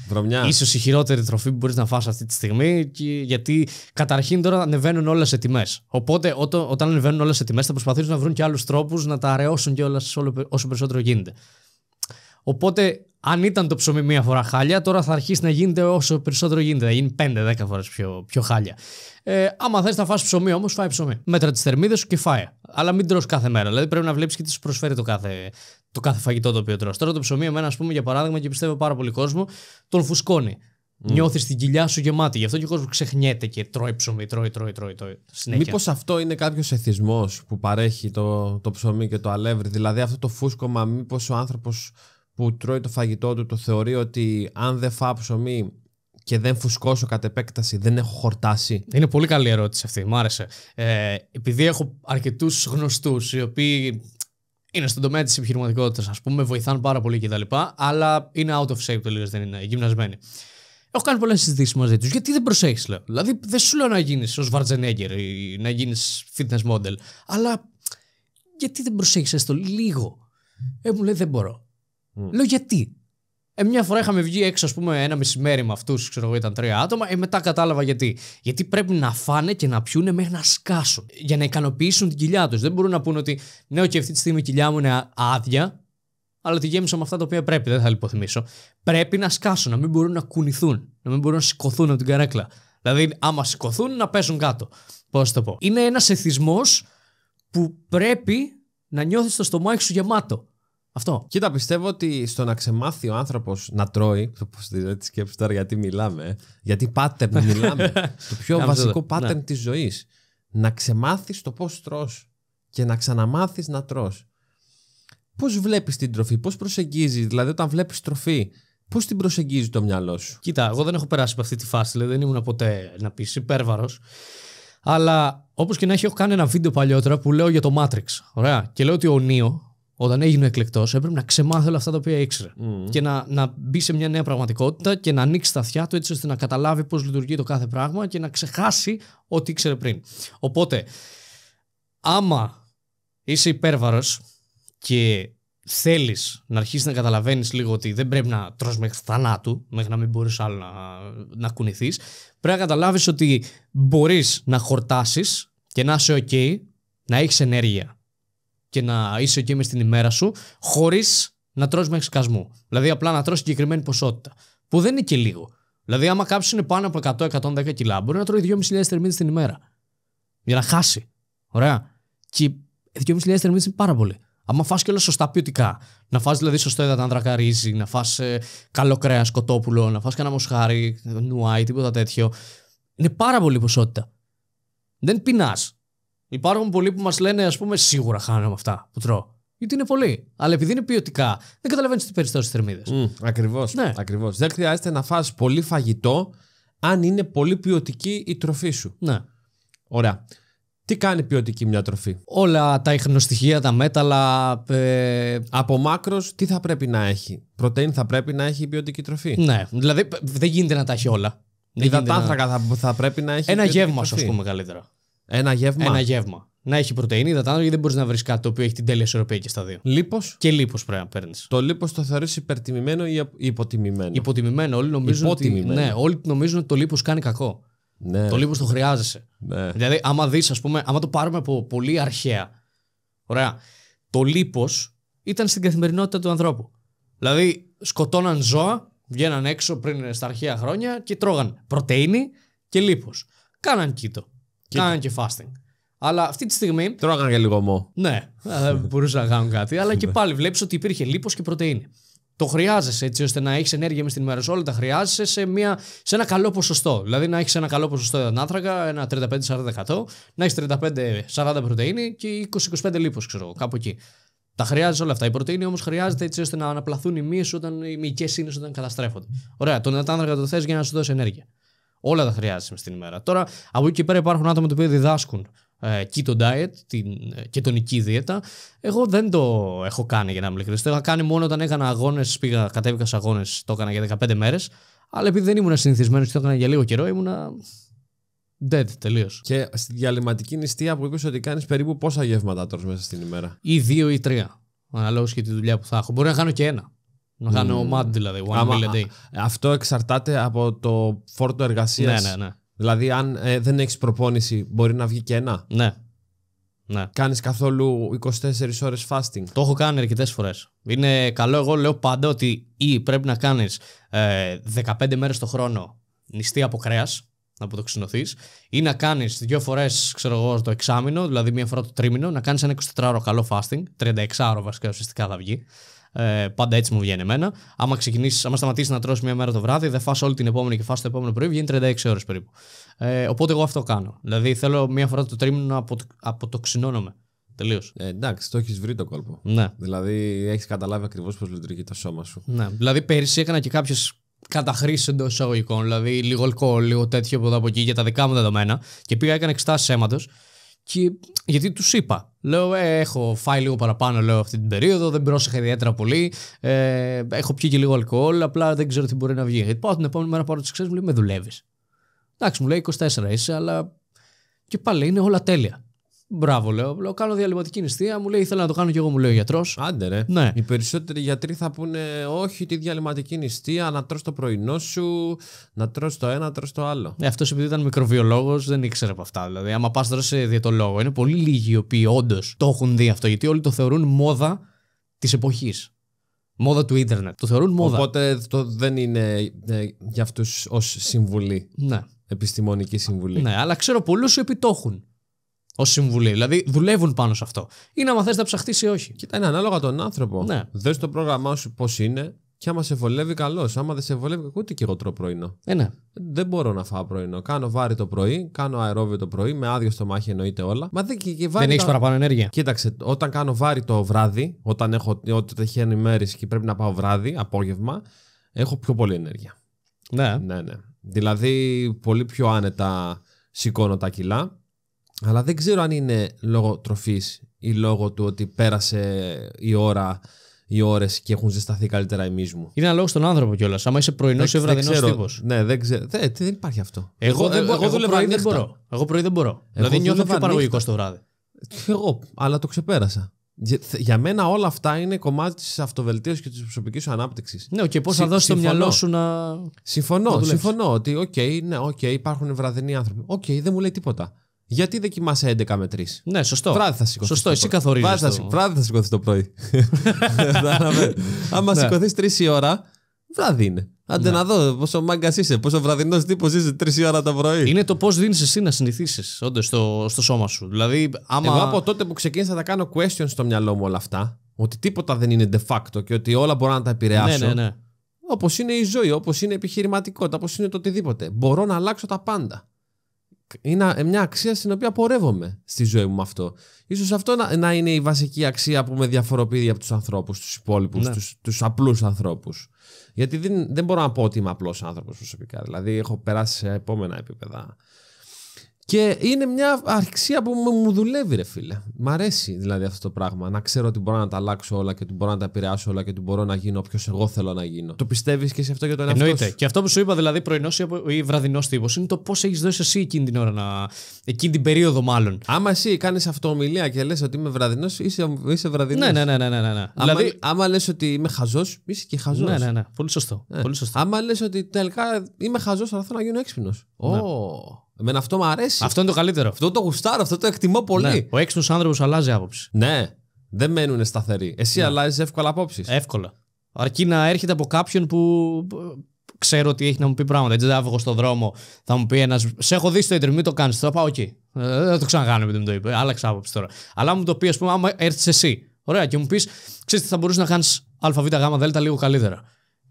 Βρωμιά. Ίσως η χειρότερη τροφή που μπορείς να φας αυτή τη στιγμή, γιατί καταρχήν τώρα ανεβαίνουν όλες σε τιμές. Οπότε όταν ανεβαίνουν όλες σε τιμές, θα προσπαθήσουν να βρουν και άλλους τρόπους να τα αραιώσουν όλα όσο περισσότερο γίνεται. Οπότε, αν ήταν το ψωμί μία φορά χάλια, τώρα θα αρχίσει να γίνεται όσο περισσότερο γίνεται. Θα γίνει 5-10 φορές πιο, χάλια. Ε, άμα θες να φας ψωμί όμως, φάει ψωμί. Μέτρα τις θερμίδες σου και φάει. Αλλά μην τρως κάθε μέρα. Δηλαδή πρέπει να βλέπεις και τι σου προσφέρει το κάθε, το κάθε φαγητό το οποίο τρως. Τώρα το ψωμί, εμένα, ας πούμε, για παράδειγμα, και πιστεύω πάρα πολύ κόσμο, τον φουσκώνει. Mm. Νιώθεις την κοιλιά σου γεμάτη. Γι' αυτό και ο κόσμος ξεχνιέται και τρώει ψωμί, τρώει, τρώει, τρώει. τρώει Μήπως αυτό είναι κάποιος εθισμός που παρέχει το, το ψωμί και το αλεύρι. Δηλαδή αυτό το φούσκωμα, μήπως ο άνθρωπος που τρώει το φαγητό του το θεωρεί ότι αν δεν φάω ψωμί και δεν φουσκώσω κατ' επέκταση, δεν έχω χορτάσει. Είναι πολύ καλή ερώτηση αυτή, μου άρεσε. Ε, επειδή έχω αρκετούς γνωστούς οι οποίοι είναι στον τομέα της επιχειρηματικότητας, ας πούμε, βοηθάνε πάρα πολύ κτλ. Αλλά είναι out of shape το λίγο, δεν είναι γυμνασμένοι. Έχω κάνει πολλές συζητήσεις μαζί τους. Γιατί δεν προσέχεις, λέω. Δηλαδή, δεν σου λέω να γίνεις ω Βαρτζενέγκερ ή να γίνεις fitness model, αλλά γιατί δεν προσέχεις έστω λίγο. Ε, μου λέει δεν μπορώ. Λέω γιατί. Ε, μια φορά είχαμε βγει έξω, ας πούμε, ένα μεσημέρι με αυτούς, ξέρω εγώ, ήταν τρία άτομα. Ε, μετά κατάλαβα γιατί. Γιατί πρέπει να φάνε και να πιούνε μέχρι να σκάσουν. Για να ικανοποιήσουν την κοιλιά τους. Δεν μπορούν να πούνε ότι ναι, και αυτή τη στιγμή η κοιλιά μου είναι άδεια, αλλά τη γέμισα με αυτά τα οποία πρέπει, δεν θα λυποθυμίσω. Πρέπει να σκάσουν, να μην μπορούν να κουνηθούν, να μην μπορούν να σηκωθούν από την καρέκλα. Δηλαδή, άμα σηκωθούν, να πέσουν κάτω. Πώς το πω. Είναι ένας εθισμός που πρέπει να νιώθεις το στομάχι σου γεμάτο. Αυτό. Κοίτα, πιστεύω ότι στο να ξεμάθει ο άνθρωπος να τρώει. Το πώς τη σκέψη τώρα, γιατί μιλάμε. Γιατί pattern μιλάμε. το πιο βασικό pattern ναι. της ζωής. Να ξεμάθεις το πώς τρώ και να ξαναμάθεις να τρώ. Πώς βλέπεις την τροφή, πώς προσεγγίζεις, δηλαδή όταν βλέπεις τροφή, πώς την προσεγγίζει το μυαλό σου. Κοίτα, εγώ δεν έχω περάσει από αυτή τη φάση, δηλαδή δεν ήμουν ποτέ να πεις υπέρβαρος. Αλλά όπως και να έχει, έχω κάνει ένα βίντεο παλιότερα που λέω για το Matrix. Ωραία. Και λέω ότι ο Νίο, όταν έγινε ο εκλεκτός, έπρεπε να ξεμάθει όλα αυτά τα οποία ήξερε. Mm. Και να, να μπει σε μια νέα πραγματικότητα και να ανοίξει τα αυτιά του έτσι ώστε να καταλάβει πώς λειτουργεί το κάθε πράγμα και να ξεχάσει ό,τι ήξερε πριν. Οπότε, άμα είσαι υπέρβαρος και θέλεις να αρχίσεις να καταλαβαίνεις λίγο ότι δεν πρέπει να τρως μέχρι θανάτου, μέχρι να μην μπορείς άλλο να, να κουνηθείς, πρέπει να καταλάβεις ότι μπορείς να χορτάσεις και να είσαι OK, να έχεις ενέργεια και να είσαι εκεί μες στην ημέρα σου, χωρίς να τρως μέχρι σκασμού. Δηλαδή, απλά να τρώσει συγκεκριμένη ποσότητα. Που δεν είναι και λίγο. Δηλαδή, άμα κάποιο είναι πάνω από 100-110 κιλά, μπορεί να τρώει 2.500 θερμίδες την ημέρα. Για να χάσει. Ωραία. Και 2.500 θερμίδες είναι πάρα πολύ. Άμα φας και όλα σωστά ποιοτικά, να φας δηλαδή σωστό έδατα να φας ε, καλό κρέας, κοτόπουλο, να φας κανένα μοσχάρι, νουάι, τίποτα τέτοιο. Είναι πάρα πολύ ποσότητα. Δεν πεινάς. Υπάρχουν πολλοί που μας λένε, ας πούμε, σίγουρα χάνω αυτά που τρώω. Γιατί είναι πολύ, Αλλά επειδή είναι ποιοτικά, δεν καταλαβαίνεις τι περισσότερε θερμίδε. Mm, Ακριβώς. Ναι. Ακριβώς. Δεν χρειάζεται να φας πολύ φαγητό, αν είναι πολύ ποιοτική η τροφή σου. Ναι. Ωραία. Τι κάνει ποιοτική μια τροφή, Όλα τα ιχνοστοιχεία, τα μέταλλα. Ε... Από μάκρος, τι θα πρέπει να έχει. Πρωτενη θα πρέπει να έχει η ποιοτική τροφή. Ναι. Δηλαδή δεν γίνεται να τα έχει όλα. Υδατάνθρακα να... θα, θα πρέπει να έχει. Ένα γεύμα, ας πούμε, καλύτερα. Ένα γεύμα. Ένα γεύμα. Να έχει πρωτενη, υδατάνθρακα, γιατί δεν μπορείς να βρεις κάτι το οποίο έχει την τέλεια ισορροπία και στα δύο. Λίπος. Και λίπος πρέπει να παίρνεις. Το λίπος το θεωρείς υπερτιμημένο ή υποτιμημένο. Υποτιμημένο. Όλοι νομίζουν, ότι, ναι, όλοι νομίζουν ότι το λίπος κάνει κακό. Ναι. Το λίπος το χρειάζεσαι. Ναι. Δηλαδή, άμα δεις, ας πούμε, άμα το πάρουμε από πολύ αρχαία. Ωραία. Το λίπος ήταν στην καθημερινότητα του ανθρώπου. Δηλαδή, σκοτώναν ζώα, βγαίναν έξω πριν ε, στα αρχαία χρόνια και τρώγαν πρωτενη και λίπος. Κάναν κίτο. Κάνανε και fasting. Αλλά αυτή τη στιγμή. Τρώγανε και λίγο μό. Ναι, ε, δεν μπορούσαν να κάνουν κάτι. αλλά και ναι. πάλι βλέπεις ότι υπήρχε λίπος και πρωτενη. Το χρειάζεσαι έτσι ώστε να έχεις ενέργεια μες στην ημέρα σου. Όλα τα χρειάζεσαι σε, μια, σε ένα καλό ποσοστό. Δηλαδή να έχεις ένα καλό ποσοστό ανάθρακα, ένα 35-40%, να έχεις 35-40 πρωτενη και 20-25 λίπος, ξέρω κάπου εκεί. Τα χρειάζεσαι όλα αυτά. Η πρωτενη όμως χρειάζεται έτσι ώστε να αναπλαθούν οι μύες όταν οι μυϊκές όταν καταστρέφονται. Ωραία, τον ανάθρακα το θες για να σου δώσει ενέργεια. Όλα τα χρειάζεσαι μες την ημέρα. Τώρα, από εκεί και πέρα υπάρχουν άτομα τα οποία διδάσκουν ε, και keto diet, την ε, κετονική δίαιτα. Εγώ δεν το έχω κάνει για να είμαι ειλικρινής. Το είχα κάνει μόνο όταν έκανα αγώνες, πήγα, κατέβηκα σε αγώνες, το έκανα για 15 μέρες. Αλλά επειδή δεν ήμουν συνηθισμένος και το έκανα για λίγο καιρό, ήμουνα Dead, τελείως. Και στη διαλυματική νηστεία που είπες ότι κάνεις περίπου πόσα γεύματα τρως μέσα στην ημέρα. Ή δύο ή τρία. Αναλόγως και τη δουλειά που θα έχω. Μπορεί να κάνω και ένα. Να κάνω mm. δηλαδή, one day. Αυτό εξαρτάται από το φόρτο εργασίας. Ναι, ναι, ναι, Δηλαδή, αν ε, δεν έχεις προπόνηση, μπορεί να βγει και ένα. Ναι. ναι. Κάνεις καθόλου 24 ώρες fasting. Το έχω κάνει αρκετές φορές. Είναι καλό, εγώ λέω πάντα ότι ή πρέπει να κάνεις 15 ε, μέρες το χρόνο νηστή από κρέας, να αποδοξινωθεί, ή να κάνεις δύο φορές, το εξάμεινο, δηλαδή μία φορά το τρίμηνο, να κάνεις ένα 24ωρο καλό fasting, 36ωρο βασικά ουσιαστικά θα βγει. Ε, πάντα έτσι μου βγαίνει εμένα. Άμα, άμα σταματήσεις να τρώσει μία μέρα το βράδυ, δεν φας όλη την επόμενη και φας το επόμενο πρωί, βγαίνει 36 ώρες περίπου. Ε, οπότε εγώ αυτό κάνω. Δηλαδή θέλω μία φορά το τρίμηνο να απο, αποτοξινώνομαι. Τελείως. Ε, εντάξει, το έχεις βρει το κόλπο. Ναι. Δηλαδή έχεις καταλάβει ακριβώς πώς λειτουργεί το σώμα σου. Ναι. Δηλαδή πέρυσι έκανα και κάποιες καταχρήσεις εντός εισαγωγικών. Δηλαδή λίγο αλκοόλ, λίγο τέτοιο από εδώ από εκεί για τα δικά μου δεδομένα. Και πήγα, έκανα εξτάσεις αίματος και γιατί τους είπα. Λέω, «Ε, έχω φάει λίγο παραπάνω λέω, αυτή την περίοδο, δεν πρόσεχα ιδιαίτερα πολύ. Ε, έχω πιει και λίγο αλκοόλ, απλά δεν ξέρω τι μπορεί να βγει. Γιατί πάω την επόμενη μέρα πάρω τις ξέρει, μου λέει, με δουλεύεις. Εντάξει, μου λέει 24 είσαι, αλλά. Και πάλι είναι όλα τέλεια. Μπράβο, λέω. λέω κάνω διαλυματική νηστεία. Μου λέει, ήθελα να το κάνω κι εγώ, μου λέει ο γιατρός. Άντε, ρε. Ναι. Οι περισσότεροι γιατροί θα πούνε, Όχι, τη διαλυματική νηστεία, να τρώ το πρωινό σου, να τρώ το ένα, να τρώ το άλλο. Ε, Αυτός επειδή ήταν μικροβιολόγος, δεν ήξερε από αυτά. Δηλαδή, άμα πας τώρα σε διαιτολόγο, είναι πολύ λίγοι οι οποίοι όντως το έχουν δει αυτό, γιατί όλοι το θεωρούν μόδα της εποχής. Μόδα του ίντερνετ. Το θεωρούν μόδα. Οπότε το δεν είναι ε, για αυτούς ως συμβουλή. Ναι. Επιστημονική συμβουλή. Ναι, αλλά ξέρω πολλούς οι οποίοι Ως συμβουλή. Δηλαδή δουλεύουν πάνω σε αυτό. Ή να μαθαίνει να ψαχτείς ή όχι. Κοίτα, είναι ανάλογα τον άνθρωπο. Ναι. Δες το πρόγραμμά σου πώς είναι και άμα σε βολεύει, καλώς. Άμα δεν σε βολεύει, ούτε και εγώ τρώω πρωινό. Ε, ναι. Δεν μπορώ να φάω πρωινό. Κάνω βάρη το πρωί, κάνω αερόβιο το πρωί, με άδειο στομάχι εννοείται όλα. Μα δεν και, Δεν έχεις παραπάνω ενέργεια. Κοίταξε, όταν κάνω βάρη το βράδυ, όταν έχω ό,τι τυχαίνει μέρε και πρέπει να πάω βράδυ, απόγευμα, έχω πιο πολύ ενέργεια. Ναι. Ναι, ναι. Δηλαδή, πολύ πιο άνετα σηκώνω τα κιλά αλλά δεν ξέρω αν είναι λόγω τροφής ή λόγω του ότι πέρασε η ώρα, οι ώρες και έχουν ζεσταθεί καλύτερα εμεί μου. Είναι ένα στον άνθρωπο κιόλας. Άμα είσαι πρωινός ή βραδινό τύπος. Ναι, δεν ξέρω. Δε, δεν υπάρχει αυτό. Εγώ, εγώ, εγώ, εγώ πρωί δεν μπορώ. Εγώ πρωί δεν μπορώ. δηλαδή νιώθω πιο παραγωγικός το βράδυ. Ε, εγώ, αλλά το ξεπέρασα. Για, για μένα όλα αυτά είναι κομμάτι της αυτοβελτίωσης και της προσωπικής σου ανάπτυξης. Ναι, και πώς θα δώσεις το μυαλό σου να. Συμφωνώ, να συμφωνώ ότι, οκ, okay, ναι, okay, υπάρχουν βραδινοί άνθρωποι. Οκ, okay, δεν μου λέει τίποτα. Γιατί δεν κοιμάσαι 11 με 3. Ναι, σωστό. Βράδυ θα σηκωθείς. Σωστό, εσύ καθορίζεις. Βράδυ, το... βράδυ θα σηκωθείς το πρωί. Άμα ναι. σηκωθείς 3 η ώρα, βράδυ είναι. Άντε ναι. να δω πόσο μάγκας είσαι, πόσο βραδινός τύπος είσαι, 3 ώρα το πρωί. Είναι το πώς δίνεις εσύ να συνηθίσεις όντως στο, στο σώμα σου. Δηλαδή, άμα... Εγώ από τότε που ξεκίνησα να κάνω question στο μυαλό μου όλα αυτά, ότι τίποτα δεν είναι de facto και ότι όλα μπορώ να τα επηρεάσω. Ναι, ναι, ναι. Όπως είναι η ζωή, όπως είναι η επιχειρηματικότητα, όπως είναι το οτιδήποτε. Μπορώ να αλλάξω τα πάντα είναι μια αξία στην οποία πορεύομαι στη ζωή μου με αυτό. Ίσως αυτό να, είναι η βασική αξία που με διαφοροποιεί από τους ανθρώπους, τους υπόλοιπους, ναι. τους, τους απλούς ανθρώπους. Γιατί δεν, δεν μπορώ να πω ότι είμαι απλός άνθρωπος προσωπικά. Δηλαδή έχω περάσει σε επόμενα επίπεδα και είναι μια αρχισία που μου δουλεύει, ρε φίλε. Μ' αρέσει δηλαδή αυτό το πράγμα. Να ξέρω ότι μπορώ να τα αλλάξω όλα και ότι μπορώ να τα επηρεάσω όλα και ότι μπορώ να γίνω όποιος εγώ θέλω να γίνω. Το πιστεύεις και σε αυτό για τον εαυτό Εννοείται. Και αυτό που σου είπα, δηλαδή πρωινός ή βραδινός τύπος, είναι το πώς έχεις δώσει εσύ εκείνη την ώρα, να... εκείνη την περίοδο μάλλον. Άμα εσύ κάνεις αυτοομιλία και λες ότι είμαι βραδινός, είσαι, είσαι βραδινός. Ναι, ναι, ναι. ναι, ναι, ναι. ναι. δηλαδή... άμα λες ότι είμαι χαζός, είσαι και χαζός. Ναι, ναι, ναι. Πολύ σωστό. Ε. Πολύ σωστό. Άμα λες ότι τελικά είμαι χαζός, αλλά θέλω να γίνω έξυπνος. Ναι. Εμένα αυτό μου αρέσει. Αυτό είναι το καλύτερο. Αυτό το γουστάρω, αυτό το εκτιμώ πολύ. Ναι. Ο έξυπνος άνθρωπος αλλάζει άποψη. Ναι. Δεν μένουν σταθεροί. Εσύ ναι. αλλάζεις εύκολα απόψεις. Εύκολα. Αρκεί να έρχεται από κάποιον που ξέρω ότι έχει να μου πει πράγματα. Έτσι δεν θα βγω στον δρόμο, θα μου πει ένας. Σε έχω δει στο Ιντερνετ, το κάνεις. Θα πάω εκεί. Δεν το ξανακάνω επειδή μου το είπε. Άλλαξα άποψη τώρα. Αλλά μου το πει, ας πούμε, άμα έρθεις εσύ. Ωραία, και μου πεις, ξέρεις τι θα μπορούσες να κάνεις ΑΒΓΔ λίγο καλύτερα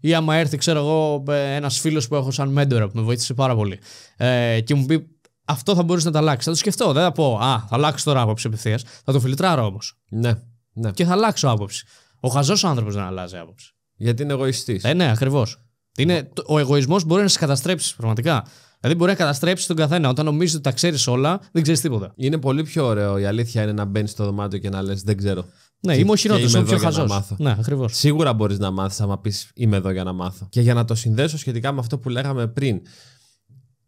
ή άμα έρθει, ξέρω εγώ, ε, ένας φίλος που έχω σαν μέντορα που με βοήθησε πάρα πολύ ε, και μου πει αυτό θα μπορούσε να τα αλλάξεις. Θα το σκεφτώ. Δεν θα πω Α, θα αλλάξω τώρα άποψη απευθείας. Θα το φιλτράρω όμως. Ναι, ναι. Και θα αλλάξω άποψη. Ο χαζός άνθρωπος δεν αλλάζει άποψη. Γιατί είναι εγωιστής. Ε, ναι, ακριβώς. Είναι, ο εγωισμός μπορεί να σε καταστρέψει πραγματικά. Δηλαδή, μπορεί να καταστρέψεις τον καθένα. Όταν νομίζεις ότι τα ξέρεις όλα, δεν ξέρεις τίποτα. Είναι πολύ πιο ωραίο η αλήθεια είναι να μπαίνεις στο δωμάτιο και να λες: Δεν ξέρω. Ναι, είμαι ο χειρότερος, είμαι πιο χαζό. Ναι, ακριβώς. Σίγουρα μπορείς να μάθεις άμα πεις Είμαι εδώ για να μάθω. Και για να το συνδέσω σχετικά με αυτό που λέγαμε πριν,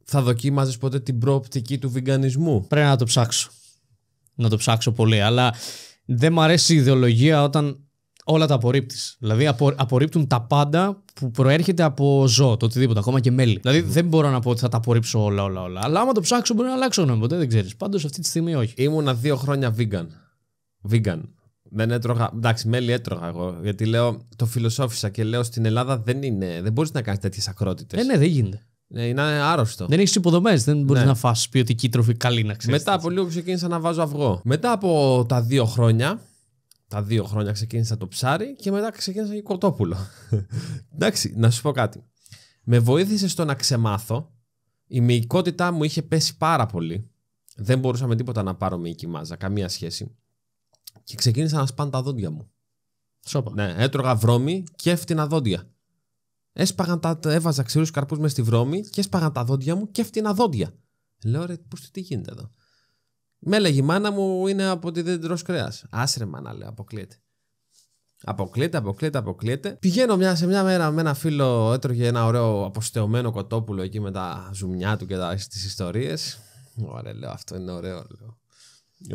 θα δοκίμαζες ποτέ την προοπτική του βιγκανισμού. Πρέπει να το ψάξω. Να το ψάξω πολύ. Αλλά δεν μου αρέσει η ιδεολογία όταν όλα τα απορρίπτεις. Δηλαδή, απορρίπτουν τα πάντα που προέρχεται από ζώο, το οτιδήποτε, ακόμα και μέλη. Δηλαδή, δεν μπορώ να πω ότι θα τα απορρίψω όλα, όλα, όλα. Αλλά άμα το ψάξω, μπορεί να αλλάξω γνώμη ποτέ, δεν ξέρεις. Πάντως αυτή τη στιγμή όχι. Ήμουνα δύο χρόνια vegan. Vegan. Δεν έτρωγα. Εντάξει, μέλι έτρωγα εγώ. Γιατί λέω, το φιλοσόφισα και λέω στην Ελλάδα δεν είναι. Δεν μπορείς να κάνεις τέτοιες ακρότητες. Ε, ναι, δεν γίνεται. Ε, είναι άρρωστο. Δεν έχεις υποδομές. Δεν μπορείς ναι. να φας ποιοτική τροφή καλή να ξέρεις. Μετά από λίγο ξεκίνησα να βάζω αυγό. Μετά από τα δύο χρόνια. Τα δύο χρόνια ξεκίνησα το ψάρι και μετά ξεκίνησα και κοτόπουλο. Εντάξει, να σου πω κάτι. Με βοήθησε στο να ξεμάθω. Η μυϊκότητά μου είχε πέσει πάρα πολύ. Δεν μπορούσα τίποτα να πάρω μυϊκή μάζα. Καμία σχέση και ξεκίνησα να σπάνε τα δόντια μου. Σώπα. Ναι, έτρωγα βρώμη και έφτιανα δόντια. Έσπαγαν τα, έβαζα ξηρούς καρπούς μες στη βρώμη και έσπαγαν τα δόντια μου και έφτιανα δόντια. Λέω ρε, πώς τι γίνεται εδώ. Με λέγει, η μάνα μου είναι από τη δεν τρως κρέας. Άσρε μάνα λέω, αποκλείεται. Αποκλείεται, αποκλείεται, αποκλείεται. Πηγαίνω μια, σε μια μέρα με ένα φίλο, έτρωγε ένα ωραίο αποστεωμένο κοτόπουλο εκεί με τα ζουμιά του και τις ιστορίες. Ωραία, λέω, αυτό είναι ωραίο. Λέω,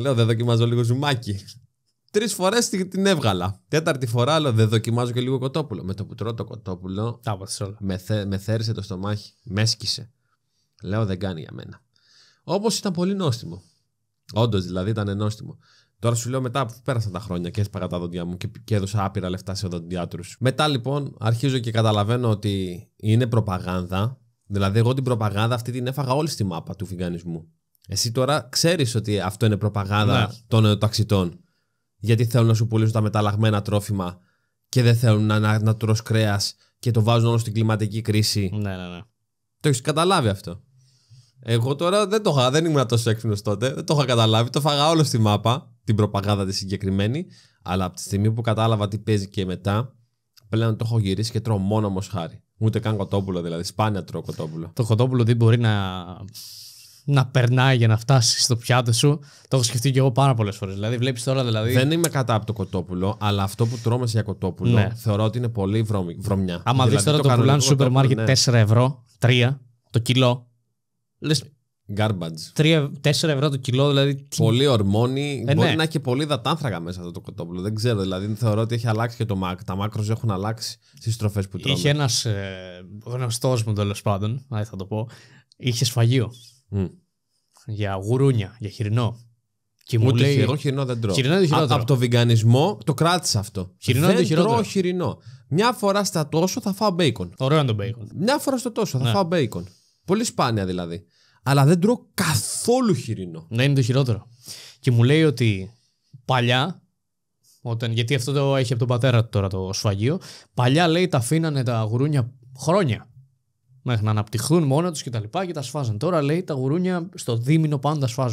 λέω δεν δοκιμάζω λίγο ζουμάκι. Τρεις φορές την έβγαλα. Τέταρτη φορά, αλλά δεν δοκιμάζω και λίγο κοτόπουλο. Με το που τρώω το κοτόπουλο. Με, θε, θέρισε το στομάχι. Με έσκησε. Λέω δεν κάνει για μένα. Όπω ήταν πολύ νόστιμο. Όντως δηλαδή ήταν νόστιμο. Τώρα σου λέω μετά που πέρασαν τα χρόνια και έσπαγα τα δόντια μου και, και έδωσα άπειρα λεφτά σε δοντιάτρου. Μετά λοιπόν αρχίζω και καταλαβαίνω ότι είναι προπαγάνδα. Δηλαδή, εγώ την προπαγάνδα αυτή την έφαγα όλη στη μάπα του φιγανισμού. Εσύ τώρα ξέρεις ότι αυτό είναι προπαγάνδα ναι. των ταξιτών γιατί θέλουν να σου πουλήσουν τα μεταλλαγμένα τρόφιμα και δεν θέλουν να, να, να τρως κρέας και το βάζουν όλο στην κλιματική κρίση. Ναι, ναι, ναι. Το έχεις καταλάβει αυτό. Εγώ τώρα δεν το είχα, δεν ήμουν τόσο έξυπνος τότε. Δεν το είχα καταλάβει. Το φάγα όλο στη μάπα, την προπαγάνδα τη συγκεκριμένη. Αλλά από τη στιγμή που κατάλαβα τι παίζει και μετά, πλέον το έχω γυρίσει και τρώω μόνος μοσχάρι. Ούτε καν κοτόπουλο δηλαδή. Σπάνια τρώω κοτόπουλο. Το κοτόπουλο δεν μπορεί να να περνάει για να φτάσει στο πιάτο σου. Το έχω σκεφτεί και εγώ πάρα πολλές φορές. Δηλαδή, βλέπεις τώρα δηλαδή. Δεν είμαι κατά από το κοτόπουλο, αλλά αυτό που τρώμε για κοτόπουλο ναι. θεωρώ ότι είναι πολύ βρωμιά. Αν δηλαδή, δει τώρα το, το πουλάνε στο σούπερ μάρκετ 4 ναι. ευρώ, 3 το κιλό. Λες. Garbage. 3, 4 ευρώ το κιλό, δηλαδή. Πολύ ορμόνη. Ε, μπορεί ναι. να έχει πολύ δατάνθρακα μέσα αυτό το κοτόπουλο. Δεν ξέρω. Δηλαδή, θεωρώ ότι έχει αλλάξει και το μάκ. Τα μάκρο έχουν αλλάξει στις στροφέ που τρώμε. Είχε ένας ε, γνωστός μου τέλος πάντων, θα το πω. Είχε σφαγείο για γουρούνια, για χοιρινό. Και μου λέει... Εγώ χοιρινό δεν τρώω. από το βιγκανισμό το κράτησα αυτό. Χοιρινό δεν είναι τρώω χοιρινό. Μια φορά στα τόσο θα φάω μπέικον. Ωραίο είναι το μπέικον. Μια φορά στο τόσο θα ναι. φάω μπέικον. Πολύ σπάνια δηλαδή. Αλλά δεν τρώω καθόλου χοιρινό. Να είναι το χειρότερο. Και μου λέει ότι παλιά όταν, γιατί αυτό το έχει από τον πατέρα του τώρα το σφαγείο. Παλιά λέει τα αφήνανε τα γουρούνια χρόνια. Μέχρι να αναπτυχθούν μόνο τους και τα λοιπά και τα σφάζουν. Τώρα λέει τα γουρούνια στο δίμηνο πάντα τα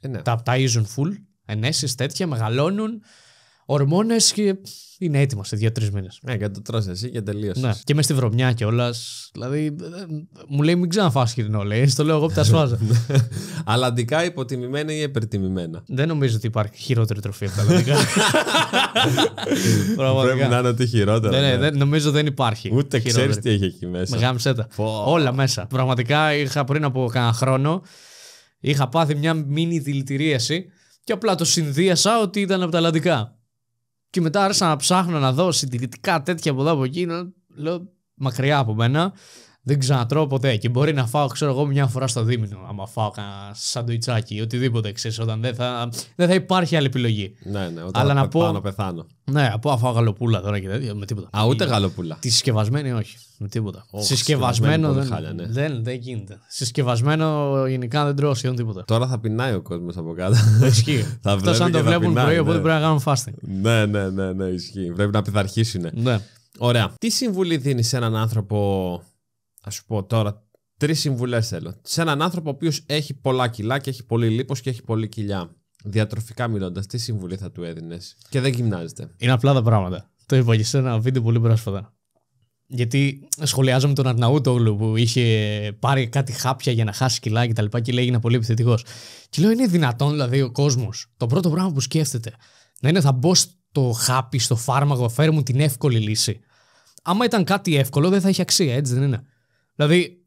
Ε, ναι. Τα ταΐζουν full, ενέσεις τέτοια, μεγαλώνουν, ορμόνες και είναι έτοιμος σε δύο-τρει μήνες. Ναι, και το τρως εσύ και τελείωσες. Ναι. Και μες στη βρωμιά κιόλας. Δηλαδή, ε, μου λέει μην ξαναφά χοιρινό, λέει. Ε, στο λέω εγώ που τα σφάζω. Ναι. Αλλαντικά υποτιμημένα ή υπερτιμημένα. Δεν νομίζω ότι υπάρχει χειρότερη τροφή από τα αλλαντικά. Πρέπει να είναι ότι χειρότερα. Ναι, ναι, ναι. νομίζω δεν υπάρχει. Ούτε ξέρεις τι έχει εκεί μέσα. Μεγάλη Όλα μέσα. Πραγματικά είχα πριν από κανένα χρόνο. Είχα πάθει μια μίνι δηλητηρίαση και απλά το συνδύασα ότι ήταν από τα λαντικά. Και μετά άρχισα να ψάχνω να δω συντηρητικά τέτοια από εδώ από εκεί. Λέω μακριά από μένα δεν ξανατρώω ποτέ. Και μπορεί να φάω, ξέρω εγώ, μια φορά στο δίμηνο. Άμα φάω κανένα σαντουιτσάκι, οτιδήποτε, ξέρεις, όταν δεν θα, δεν θα υπάρχει άλλη επιλογή. Ναι, ναι, όταν Αλλά να πω, πάνω πεθάνω. Ναι, από αφάω γαλοπούλα τώρα και δεν. με τίποτα. Α, ούτε γαλοπούλα. Τη συσκευασμένη, όχι. Με τίποτα. Oh, συσκευασμένο δεν, χάλια, ναι. δεν, δεν γίνεται. Συσκευασμένο γενικά δεν τρώω σχεδόν τίποτα. Τώρα θα πεινάει ο κόσμος από κάτω. Ναι, ισχύει. θα Αυτό αν το βλέπουν πεινάει, πρωί, οπότε ναι. πρέπει να κάνουν φάστη. Ναι, ναι, ναι, ναι, ισχύει. Πρέπει να πειθαρχήσουν. Ναι. Ωραία. Τι συμβουλή δίνεις σε έναν άνθρωπο ας σου πω τώρα, τρεις συμβουλές θέλω. Σε έναν άνθρωπο ο οποίος έχει πολλά κιλά και έχει πολύ λίπος και έχει πολύ κοιλιά. Διατροφικά μιλώντας, τι συμβουλή θα του έδινες και δεν γυμνάζεται. Είναι απλά τα πράγματα. Το είπα και σε ένα βίντεο πολύ πρόσφατα. Γιατί σχολιάζομαι τον Αρναούτογλου που είχε πάρει κάτι χάπια για να χάσει κιλά και τα λοιπά και λέει είναι πολύ επιθετικός. Και λέω είναι δυνατόν δηλαδή ο κόσμος. Το πρώτο πράγμα που σκέφτεται να είναι θα μπω στο χάπι, στο φάρμακο, φέρ μου την εύκολη λύση. Άμα ήταν κάτι εύκολο δεν θα είχε αξία, έτσι δεν είναι. Δηλαδή,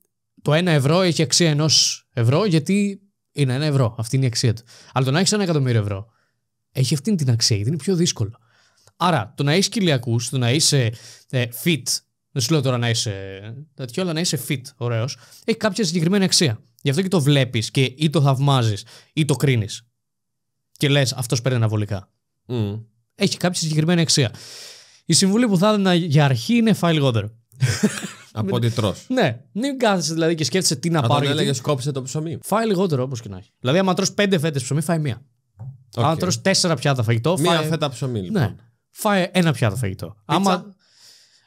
το 1 ευρώ έχει αξία ενός ευρώ, γιατί είναι 1 ευρώ. Αυτή είναι η αξία του. Αλλά το να έχεις ένα εκατομμύριο ευρώ έχει αυτή την αξία, γιατί είναι πιο δύσκολο. Άρα, το να έχεις κοιλιακού, το να είσαι ε, fit, δεν σου λέω τώρα να είσαι τέτοιο, αλλά να είσαι fit, ωραίος, έχει κάποια συγκεκριμένη αξία. Γι' αυτό και το βλέπεις και ή το θαυμάζεις ή το κρίνεις. Και λες, αυτός παίρνει αναβολικά. Mm. Έχει κάποια συγκεκριμένη αξία. Η συμβουλή που θα έδινα για αρχή είναι file Από ό,τι τρώ. Ναι. Μην κάθεσαι δηλαδή και σκέφτεσαι τι να Αν πάρω. Αν έλεγε κόψε το ψωμί. Φάει λιγότερο όπως και να έχει. Δηλαδή, άμα τρώ πέντε φέτες ψωμί, φάει μία. Okay. Αν τρώ τέσσερα πιάτα φαγητό. Μία φέτα ψωμί. Ναι, λοιπόν. Ναι. Φάει ένα πιάτα φαγητό. Πίτσα. Άμα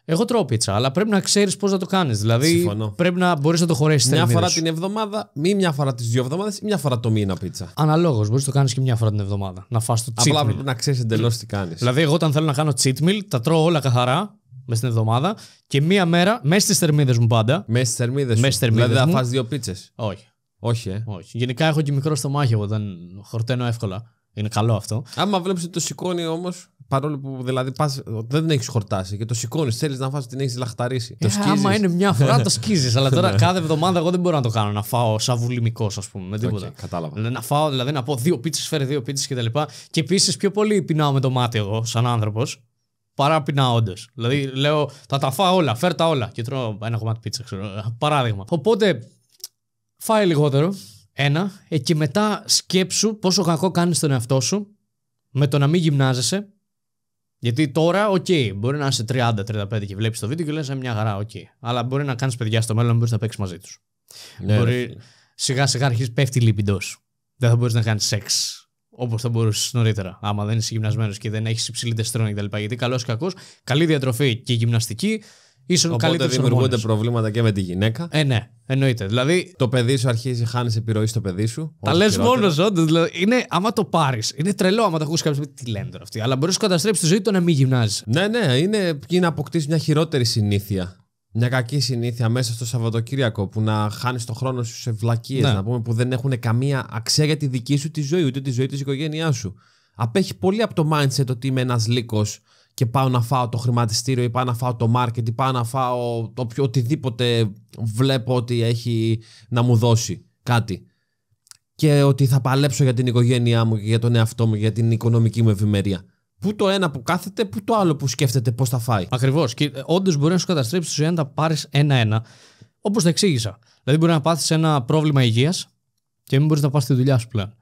εγώ τρώω πίτσα, αλλά πρέπει να ξέρεις πώς να το κάνεις. Δηλαδή Συμφωνώ. πρέπει να μπορείς να το χωρέσεις. Μια φορά την εβδομάδα, μη μια φορά τις δύο εβδομάδες, ή μια φορά το μήνα πίτσα. Αναλόγως, μπορείς να το κάνεις και μια φορά την εβδομάδα. Να φά το cheat Απλά πρέπει να ξέρεις εντελώς τι κάνεις. Δηλαδή, εγώ όταν θέλω να κάνω cheat τα τρώω όλα καθαρά μέσα στην εβδομάδα και μία μέρα μέσα στις θερμίδες μου πάντα. Μέσα στις θερμίδες. Δηλαδή, θα φά δύο πίτσες. Όχι. Όχι, ε. Όχι. Γενικά έχω και μικρό στομάχι όταν χορταίνω εύκολα. Είναι καλό αυτό. Άμα βλέπεις ότι το σηκώνει όμως. Παρόλο που δηλαδή πας, δεν έχεις χορτάσει και το σηκώνεις, θέλεις να φας την έχεις λαχταρίσει. Ε, το σκίζεις. άμα είναι μια φορά το σκίζεις. αλλά τώρα ναι. κάθε εβδομάδα εγώ δεν μπορώ να το κάνω. Να φάω σαν βουλημικός, ας πούμε. Με τίποτα. Okay, κατάλαβα. Να φάω, δηλαδή να πω δύο πίτσες, φέρε δύο πίτσες κτλ. Και, και επίσης πιο πολύ πεινάω με το μάτι εγώ, σαν άνθρωπος, παρά πεινάω όντως. Δηλαδή λέω, θα τα φάω όλα, φέρ τα όλα. Και τρώω ένα κομμάτι πίτσα, ξέρω. Παράδειγμα. Οπότε φάει λιγότερο. Ένα, ε, και μετά σκέψου πόσο κακό κάνεις τον εαυτό σου με το να μην γυμνάζεσαι γιατί τώρα, οκ, μπορεί να είσαι 30-35 και βλέπεις το βίντεο και λες μια χαρά, οκ. Αλλά μπορεί να κάνεις παιδιά στο μέλλον, ναι, μπορείς να παίξεις μαζί τους. Ναι, μπορεί σιγά σιγά αρχίζεις πέφτει η Δεν θα μπορείς να κάνεις σεξ όπως θα μπορούσες νωρίτερα. Άμα δεν είσαι γυμνασμένος και δεν έχεις υψηλή τεστρόνη κτλ. Γιατί καλός ή κακός, καλή διατροφή και γυμναστική Οπότε δημιουργούνται προβλήματα και με τη γυναίκα. Ε, ναι, εννοείται. Δηλαδή, το παιδί σου αρχίζει, χάνεις επιρροή στο παιδί σου. Τα λε μόνος, όντως. Δηλαδή, είναι, άμα το πάρεις. Είναι τρελό άμα το ακούσεις κάποιος. Τι λένε τώρα αυτοί. Αλλά μπορείς να καταστρέψεις τη ζωή του να μην γυμνάζεις. Ναι, ναι, είναι, να αποκτήσεις μια χειρότερη συνήθεια. Μια κακή συνήθεια μέσα στο Σαββατοκύριακο που να χάνεις τον χρόνο σου σε βλακίες, ναι. να πούμε, που δεν έχουν καμία αξία για τη δική σου τη ζωή, ούτε τη ζωή της οικογένειάς σου. Απέχει πολύ από το mindset ότι είμαι ένας λύκος και πάω να φάω το χρηματιστήριο ή πάω να φάω το μάρκετ ή πάω να φάω το οποίο οτιδήποτε βλέπω ότι έχει να μου δώσει κάτι. Και ότι θα παλέψω για την οικογένειά μου και για τον εαυτό μου, για την οικονομική μου ευημερία. Πού το ένα που κάθεται, πού το άλλο που σκέφτεται πώς θα φάει. Ακριβώς. Και ε, όντως μπορεί να σου καταστρέψει τη ζωή αν τα πάρεις ένα-ένα. Όπως τα εξήγησα. Δηλαδή, μπορεί να πάθεις ένα πρόβλημα υγείας και μην μπορείς να πας στη δουλειά σου πλέον.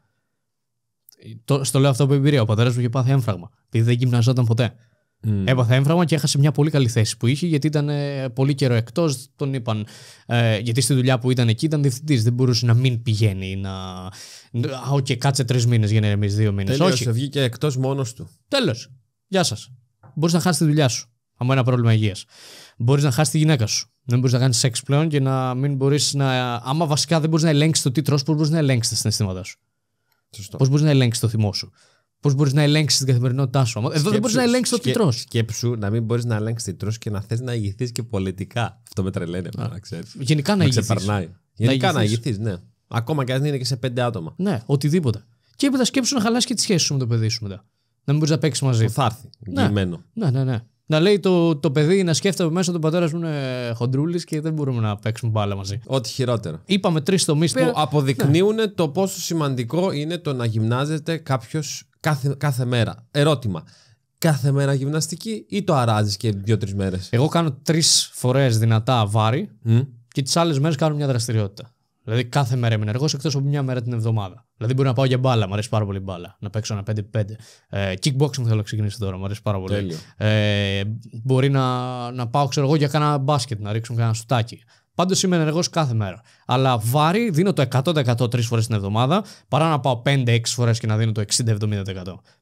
Ε, στο λέω αυτό από εμπειρία. Ο πατέρας μου είχε πάθει έμφραγμα. Επειδή δεν γυμναζόταν ποτέ. Mm. Έπαθε έμφραγμα και έχασε μια πολύ καλή θέση που είχε γιατί ήταν ε, πολύ καιρό εκτός. Τον είπαν. Ε, γιατί στη δουλειά που ήταν εκεί ήταν διευθυντής. Δεν μπορούσε να μην πηγαίνει. Να... Α, οκ, okay, κάτσε τρεις μήνες για να εμεί δύο μήνες. Όχι. Βγήκε εκτός μόνος του. Τέλος. Γεια σας. Μπορείς να χάσεις τη δουλειά σου. Αν ένα πρόβλημα υγείας. Μπορείς να χάσεις τη γυναίκα σου. Δεν μπορείς να κάνεις σεξ πλέον και να μην μπορείς να. Άμα βασικά δεν μπορείς να ελέγξεις το τι τρώ, πώς μπορείς να ελέγξεις τα συναισθήματά σου. Πώς μπορείς να ελέγξεις το θυμό σου. Πώς μπορείς να ελέγξεις την καθημερινότητά σου. Εδώ σκέψου, δεν μπορείς να ελέγξεις το τι τρώ. Σκέψου να μην μπορείς να ελέγξεις τι τρώ και να θες να ηγηθεί και πολιτικά. Αυτό με τρελαίνει, να ξέρεις. Γενικά να ηγηθεί. Ξεπερνάει. Γενικά να ηγηθεί, ναι. Ακόμα και αν είναι και σε πέντε άτομα. Ναι, οτιδήποτε. Και έπειτα σκέψου να χαλάσει και τις σχέση σου με το παιδί σου μετά. Να μην μπορείς να παίξεις μαζί. θα έρθει. Ναι. Ναι, ναι, ναι. ναι. Να λέει το, το παιδί να σκέφτεται μέσα τον πατέρας μου είναι χοντρούλης και δεν μπορούμε να παίξουμε μπάλα μαζί. Ό,τι χειρότερο. Είπαμε τρεις τομείς που αποδεικνύουν ναι. το πόσο σημαντικό είναι το να γυμνάζεται κάποιος Κάθε, μέρα. Ερώτημα. Κάθε μέρα γυμναστική ή το αράζεις και δύο-τρει μέρες. Εγώ κάνω τρεις φορές δυνατά βάρη mm. και τις άλλες μέρες κάνω μια δραστηριότητα. Δηλαδή κάθε μέρα είμαι ενεργό εκτός από μια μέρα την εβδομάδα. Δηλαδή μπορεί να πάω για μπάλα, μου αρέσει πάρα πολύ μπάλα. Να παίξω ένα 5-5. Ε, kickboxing θέλω να ξεκινήσω τώρα, μου αρέσει πάρα πολύ. Ε, μπορεί να, να πάω, ξέρω εγώ, για κάνα μπάσκετ, να ρίξω κανένα σουτάκι. Πάντως είμαι ενεργός κάθε μέρα. Αλλά βάρη δίνω το 100% τρεις φορές την εβδομάδα παρά να πάω 5-6 φορές και να δίνω το 60-70%.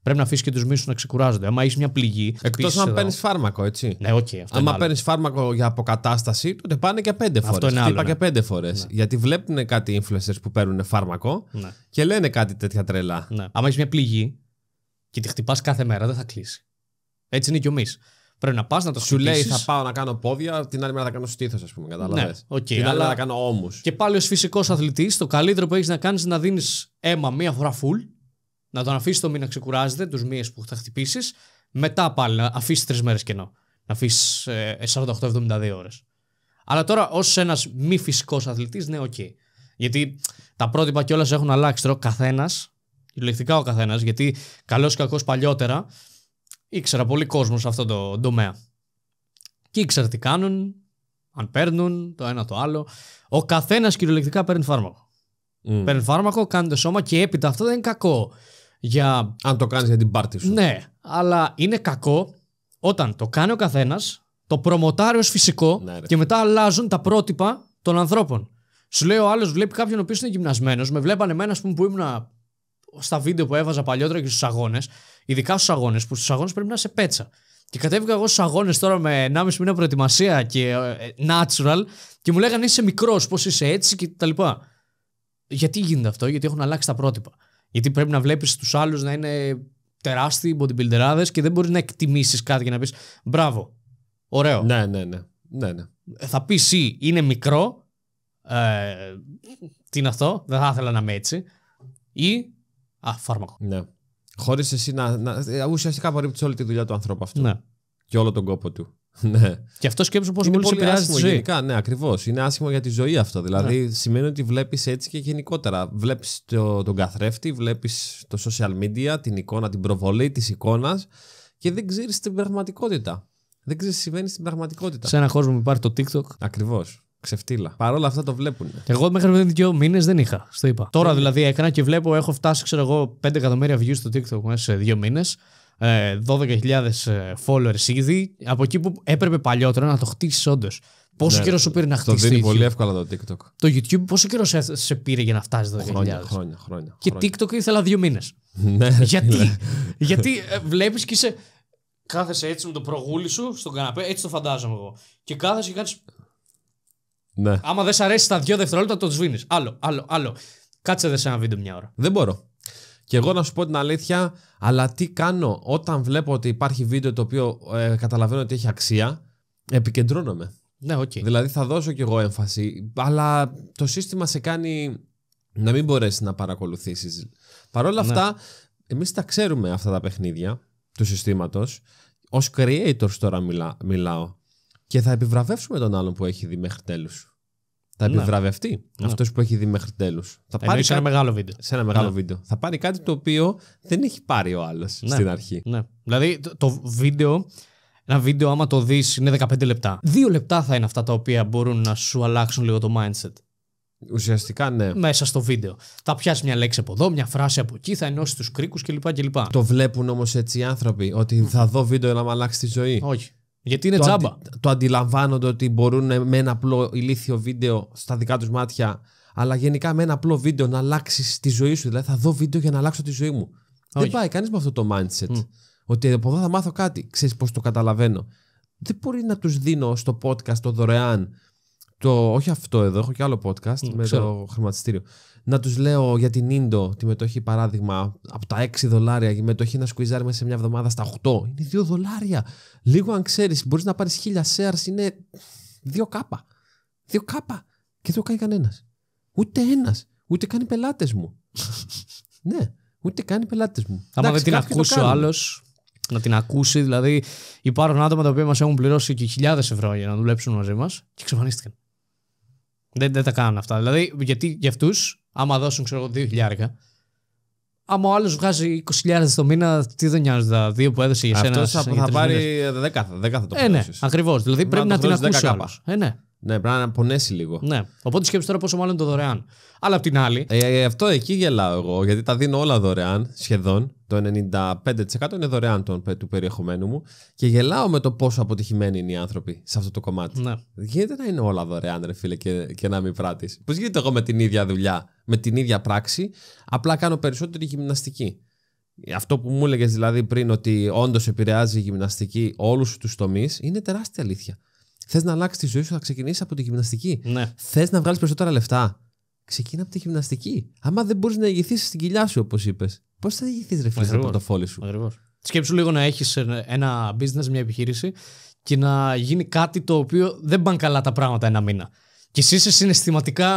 Πρέπει να αφήσεις και τους μίσους να ξεκουράζονται. Αν έχεις μια πληγή. Εκτός αν παίρνεις φάρμακο, έτσι. Ναι, okay, αυτό παίρνεις φάρμακο για αποκατάσταση, τότε πάνε και 5 φορέ. Αυτό είναι άλλο. Είπα και 5 φορέ. Ναι. ναι. Γιατί βλέπουν κάτι influencers που παίρνουν φάρμακο ναι. και λένε κάτι τέτοια τρελά. Ναι. Άμα έχεις μια πληγή και τη χτυπάς κάθε μέρα, δεν θα κλείσει. Έτσι είναι κι εμεί. Πρέπει να πας να το Σου λέει θα πάω να κάνω πόδια, την άλλη μέρα θα κάνω στήθος, ας πούμε. Κατάλαβες. Ναι, okay, την άλλη μέρα θα κάνω όμω. Και πάλι ως φυσικός αθλητής, το καλύτερο που έχεις να κάνεις είναι να δίνεις αίμα μία φορά full, να τον αφήσεις το μήνα να ξεκουράζεται, τους μύες που θα χτυπήσεις, μετά πάλι να αφήσεις τρεις μέρες κενό. Να αφήσεις 48-72 ώρες. Αλλά τώρα ως ένας μη φυσικός αθλητής, ναι, οκ. Γιατί τα πρότυπα κιόλας έχουν αλλάξει τώρα καθένα. ο καθένας, γιατί καλός ή κακός παλιότερα Ήξερα πολύ κόσμο σε αυτό το τομέα. Και ήξερα τι κάνουν, αν παίρνουν το ένα το άλλο. Ο καθένας κυριολεκτικά παίρνει φάρμακο. Mm. Παίρνει φάρμακο, κάνει το σώμα και έπειτα αυτό δεν είναι κακό. Για... Αν το κάνεις για την πάρτι σου. Ναι, αλλά είναι κακό όταν το κάνει ο καθένας, το προμοτάρει ως φυσικό ναι, και μετά αλλάζουν τα πρότυπα των ανθρώπων. Σου λέει ο άλλος βλέπει κάποιον ο οποίος είναι γυμνασμένος. Με βλέπανε εμένα, ας πούμε, που ήμουν στα βίντεο που έβαζα παλιότερα και στους αγώνες. Ειδικά στους αγώνες, που στους αγώνες πρέπει να σε πέτσα. Και κατέβηκα εγώ στους αγώνες τώρα με 1,5 μήνα προετοιμασία και ε, ε, natural και μου λέγανε είσαι μικρός, πώς είσαι έτσι και τα λοιπά. Γιατί γίνεται αυτό, Γιατί έχουν αλλάξει τα πρότυπα. Γιατί πρέπει να βλέπεις τους άλλους να είναι τεράστιοι bodybuilderάδε και δεν μπορείς να εκτιμήσεις κάτι για να πεις μπράβο. Ωραίο. Ναι, ναι, ναι. ναι, ναι. Ε, θα πεις ή είναι μικρό. Ε, τι είναι αυτό, δεν θα ήθελα να είμαι έτσι. Ή. Α, φάρμακο. Ναι. Χωρίς εσύ να, να. Ε, ουσιαστικά απορρίπτεις όλη τη δουλειά του ανθρώπου αυτού. Ναι. Και όλο τον κόπο του. Ναι. Και αυτό σκέψου πώ πολύ επηρεάζει τη ζωή. Γενικά, ναι, ακριβώς. Είναι άσχημο για τη ζωή αυτό. Δηλαδή, ναι. σημαίνει ότι βλέπεις έτσι και γενικότερα. Βλέπεις το, τον καθρέφτη, βλέπεις το social media, την εικόνα, την προβολή της εικόνας και δεν ξέρεις την πραγματικότητα. Δεν ξέρεις τι συμβαίνει στην πραγματικότητα. Σε έναν χώρο που υπάρχει το TikTok. Ακριβώς. Ξεφτύλα. Παρ' όλα αυτά το βλέπουν. Εγώ μέχρι πριν δύο μήνες δεν είχα. Στο είπα. Τώρα ε, δηλαδή έκανα και βλέπω, έχω φτάσει, ξέρω εγώ, 5 εκατομμύρια views στο TikTok μέσα σε δύο μήνες. 12.000 ε, ε, followers ήδη. Από εκεί που έπρεπε παλιότερα να το χτίσεις όντως. Πόσο ναι, καιρό σου πήρε να χτίσει. Το δίνει το πολύ εύκολα το TikTok. Το YouTube, πόσο καιρό σε πήρε για να φτάσει εδώ χρόνια, χρόνια, χρόνια, Και TikTok ήθελα δύο μήνες. Ναι, ναι, γιατί, γιατί βλέπεις και είσαι. Κάθεσαι έτσι με το προγούλι σου στον καναπέ, έτσι το φαντάζομαι εγώ. Και κάθεσαι και κάνεις. Ναι. Άμα δεν σ' αρέσει στα δύο δευτερόλεπτα, το σβήνεις. Άλλο, άλλο, άλλο. Κάτσε δε σε ένα βίντεο μια ώρα. Δεν μπορώ. Και εγώ να σου πω την αλήθεια, αλλά τι κάνω όταν βλέπω ότι υπάρχει βίντεο το οποίο ε, καταλαβαίνω ότι έχει αξία, επικεντρώνομαι. Ναι, okay. Δηλαδή θα δώσω κι εγώ έμφαση, αλλά το σύστημα σε κάνει να μην μπορέσεις να παρακολουθήσεις. Παρ' όλα ναι. αυτά, εμείς τα ξέρουμε αυτά τα παιχνίδια του συστήματος. Ως creators τώρα μιλά, μιλάω. Και θα επιβραβεύσουμε τον άλλον που έχει δει μέχρι τέλους. Θα ναι. επιβραβευτεί ναι. αυτός που έχει δει μέχρι τέλους. Θα πάρει σε ένα μεγάλο βίντεο. Σε ένα μεγάλο ναι. βίντεο. Θα πάρει κάτι το οποίο δεν έχει πάρει ο άλλος στην αρχή. Ναι. Δηλαδή το, βίντεο. Ένα βίντεο, άμα το δεις, είναι 15 λεπτά. Δύο λεπτά θα είναι αυτά τα οποία μπορούν να σου αλλάξουν λίγο το mindset. Ουσιαστικά ναι. Μέσα στο βίντεο. Θα πιάσει μια λέξη από εδώ, μια φράση από εκεί, θα ενώσει τους κρίκους κλπ, κλπ. Το βλέπουν όμως έτσι οι άνθρωποι, ότι θα δω βίντεο να μου αλλάξει τη ζωή. Όχι. Γιατί είναι το το αντιλαμβάνονται ότι μπορούν με ένα απλό ηλίθιο βίντεο στα δικά τους μάτια, αλλά γενικά με ένα απλό βίντεο να αλλάξεις τη ζωή σου. Δηλαδή, θα δω βίντεο για να αλλάξω τη ζωή μου. Δεν πάει κανείς με αυτό το mindset. Ότι από εδώ θα μάθω κάτι. Ξέρεις πώς το καταλαβαίνω. Δεν μπορεί να τους δίνω στο podcast το δωρεάν το, όχι αυτό εδώ, έχω και άλλο podcast με το χρηματιστήριο. Να τους λέω για την ντο τη μετοχή, παράδειγμα, από τα 6 δολάρια, η μετοχή να σκουιζάρει μέσα σε μια εβδομάδα στα 8. Είναι 2 δολάρια. Λίγο αν ξέρεις, μπορείς να πάρεις 1000 shares, είναι 2 κάπα. 2 κάπα. Και δεν το κάνει κανένας. Ούτε ένας. Ούτε κάνει πελάτες μου. ναι, ούτε κάνει πελάτες μου. Άμα δεν την ακούσει ο άλλος, να την ακούσει. Δηλαδή, υπάρχουν άτομα τα οποία μας έχουν πληρώσει και χιλιάδες ευρώ για να δουλέψουν μαζί μας και εξαφανίστηκαν. Δεν, δεν τα κάνουν αυτά. Δηλαδή, γιατί για αυτούς, άμα δώσουν, ξέρω εγώ, 2.000, άμα ο άλλος βγάζει 20.000 το μήνα, τι δεν νοιάζει τα δύο που έδωσε για σένα. Αυτό θα, πάρει 10, 10 θα το ε, ναι, ακριβώς. Δηλαδή πρέπει να, την ακούσει. Ε, ναι. Ναι, πρέπει να πονέσει λίγο. Ναι. Οπότε σκέψτε τώρα πόσο μάλλον το δωρεάν. Αλλά απ' την άλλη. Ε, ε, ε, αυτό εκεί γελάω εγώ, γιατί τα δίνω όλα δωρεάν σχεδόν. Το 95% είναι δωρεάν του περιεχομένου μου. Και γελάω με το πόσο αποτυχημένοι είναι οι άνθρωποι σε αυτό το κομμάτι. Ναι. Γίνεται να είναι όλα δωρεάν, ρε φίλε, και, και να μην πράττεις. Πώς γίνεται εγώ με την ίδια δουλειά, με την ίδια πράξη, απλά κάνω περισσότερη γυμναστική. Αυτό που μου έλεγες δηλαδή πριν ότι όντως επηρεάζει η γυμναστική όλους τους τομείς είναι τεράστια αλήθεια. Θες να αλλάξεις τη ζωή σου, θα ξεκινήσεις από τη γυμναστική. Ναι. Θες να βγάλεις περισσότερα λεφτά. Ξεκινά από τη γυμναστική. Άμα δεν μπορείς να ηγηθείς στην κοιλιά σου, όπως είπες, πώς θα ηγηθείς, ρε φίλε, το πορτοφόλι σου. Ακριβώς. Σκέψου λίγο να έχεις ένα business, μια επιχείρηση και να γίνει κάτι το οποίο δεν πάνε καλά τα πράγματα ένα μήνα. Και εσύ είσαι συναισθηματικά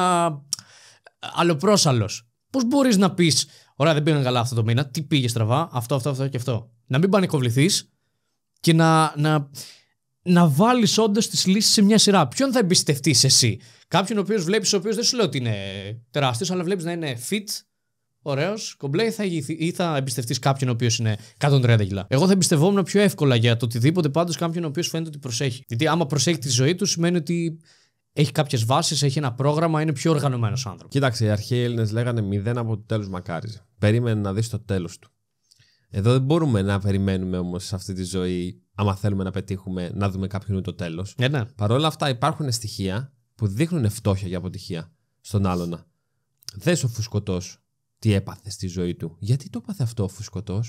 αλλοπρόσαλος. Πώς μπορείς να πεις, Ωραία, δεν πήγαν καλά αυτό το μήνα, τι πήγε στραβά, αυτό, αυτό, αυτό και αυτό. Να μην πανικοβληθείς και να, να να βάλεις όντως τις λύσεις σε μια σειρά. Ποιον θα εμπιστευτείς εσύ, Κάποιον ο οποίος βλέπεις, ο οποίος δεν σου λέω ότι είναι τεράστιος, αλλά βλέπεις να είναι fit, ωραίος, κομπλέ, ή θα, θα εμπιστευτείς κάποιον ο οποίος είναι 130 κιλά. Εγώ θα εμπιστευόμουν πιο εύκολα για το οτιδήποτε πάντως κάποιον ο οποίος φαίνεται ότι προσέχει. Γιατί άμα προσέχει τη ζωή του, σημαίνει ότι έχει κάποιες βάσεις, έχει ένα πρόγραμμα, είναι πιο οργανωμένος άνθρωπος. Κοίταξε, οι αρχαίοι Έλληνες λέγανε μηδέν από το τέλος μακάριζε. Περίμενε να δεις το τέλος του. Εδώ δεν μπορούμε να περιμένουμε όμως σε αυτή τη ζωή, άμα θέλουμε να πετύχουμε, να δούμε κάποιον το τέλος. Ε, ναι. Παρ' όλα αυτά υπάρχουν στοιχεία που δείχνουν φτώχεια για αποτυχία στον άλλον. Δες ο φουσκωτός τι έπαθε στη ζωή του. Γιατί το έπαθε αυτό ο φουσκωτός.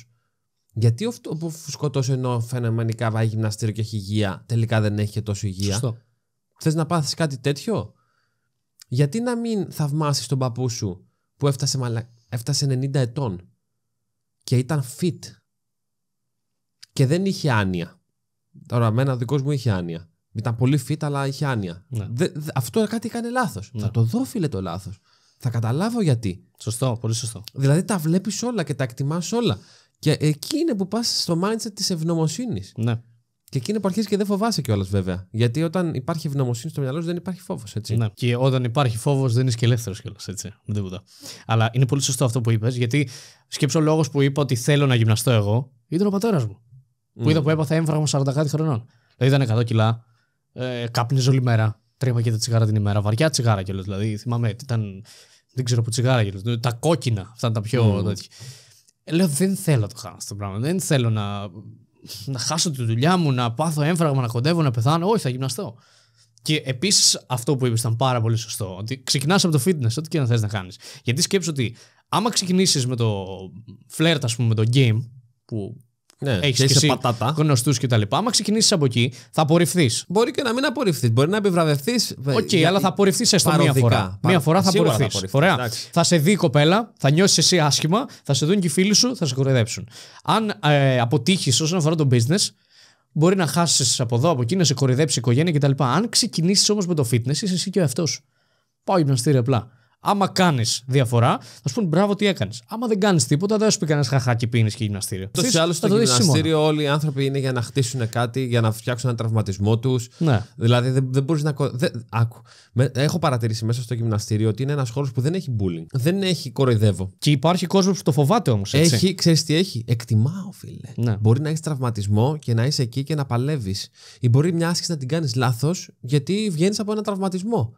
Γιατί ο φουσκωτός ενώ φαινομενικά βάει γυμναστήριο και έχει υγεία, τελικά δεν έχει και τόσο υγεία. Θες να πάθεις κάτι τέτοιο. Γιατί να μην θαυμάσεις τον παππού σου που έφτασε, μαλα... έφτασε 90 ετών και ήταν fit. Και δεν είχε άνοια. Τώρα, εμένα ο δικός μου είχε άνοια. Ήταν πολύ fit, αλλά είχε άνοια. Ναι. Δε, αυτό κάτι έκανε λάθος. Ναι. Θα το δω, φίλε, το λάθος. Θα καταλάβω γιατί. Σωστό, πολύ σωστό. Δηλαδή τα βλέπεις όλα και τα εκτιμάς όλα. Και εκεί είναι που πας στο mindset της ευγνωμοσύνης. Ναι. Και εκείνο που αρχίζει και δεν φοβάσαι κιόλας, βέβαια. Γιατί όταν υπάρχει ευγνωμοσύνη στο μυαλό σου, δεν υπάρχει φόβος. Ναι. Και όταν υπάρχει φόβος, δεν είσαι και ελεύθερος κιόλας. Έτσι. Αλλά είναι πολύ σωστό αυτό που είπες, γιατί σκέψω λόγος που είπα ότι θέλω να γυμναστώ εγώ ήταν ο πατέρας μου. Mm. Που είδα που έπαθα έμφραγμα 40 κάτι χρονών. Δηλαδή ήταν 100 κιλά, ε, κάπνιζε όλη μέρα, τρέμα και τα τσιγάρα την ημέρα, βαριά τσιγάρα κιόλας. Δηλαδή θυμάμαι, ήταν. Δεν ξέρω που τσιγάρα κιόλας. Δηλαδή, τα κόκκινα, αυτά τα πιο. Mm. Λέω δεν θέλω το κάνω αυτό το πράγμα. Δεν θέλω να να χάσω τη δουλειά μου, να πάθω έμφραγμα, να κοντεύω, να πεθάνω. Όχι, θα γυμναστώ. Και επίσης αυτό που είπες ήταν πάρα πολύ σωστό. Ότι ξεκινάς από το fitness, ό,τι και να θες να κάνεις. Γιατί σκέψω ότι άμα ξεκινήσεις με το φλερτ, ας πούμε, με το game, που ναι, έχεις και εσύ πατάτα. Γνωστούς κτλ. Άμα ξεκινήσεις από εκεί, θα απορριφθείς. Μπορεί και να μην απορριφθείς. Μπορεί να επιβραβευτεί. Ε, Οκ, αλλά θα απορριφθείς έστω μία φορά. Μία φορά θα απορριφθεί. Ωραία. Θα σε δει η κοπέλα, θα νιώσεις εσύ άσχημα, θα σε δουν και οι φίλοι σου, θα σε κοροϊδέψουν. Αν ε, αποτύχεις όσον αφορά το business, μπορεί να χάσεις από εδώ, από εκεί, να σε κοροϊδέψει η οικογένεια κτλ. Αν ξεκινήσεις όμως με το fitness, είσαι εσύ και ο εαυτός Πάω απλά. Άμα κάνεις διαφορά, θα σου πούνε μπράβο τι έκανες. Άμα δεν κάνεις τίποτα, δεν σου πει κανένας χαχά και πίνεις και γυμναστήριο. Τόσο άλλο άλλω στο γυμναστήριο όλοι οι άνθρωποι είναι για να χτίσουν κάτι, για να φτιάξουν έναν τραυματισμό τους. Ναι. Δηλαδή δεν, δεν μπορείς να. Δεν, άκου. Με, έχω παρατηρήσει μέσα στο γυμναστήριο ότι είναι ένας χώρος που δεν έχει bullying. Δεν έχει κοροϊδεύω. Και υπάρχει κόσμος που το φοβάται όμως. Έχει, ξέρεις τι έχει. Εκτιμάω, φίλε. Ναι. Μπορεί να έχεις τραυματισμό και να είσαι εκεί και να παλεύεις. Ή μπορεί μια άσκηση να την κάνεις λάθος γιατί βγαίνεις από ένα τραυματισμό.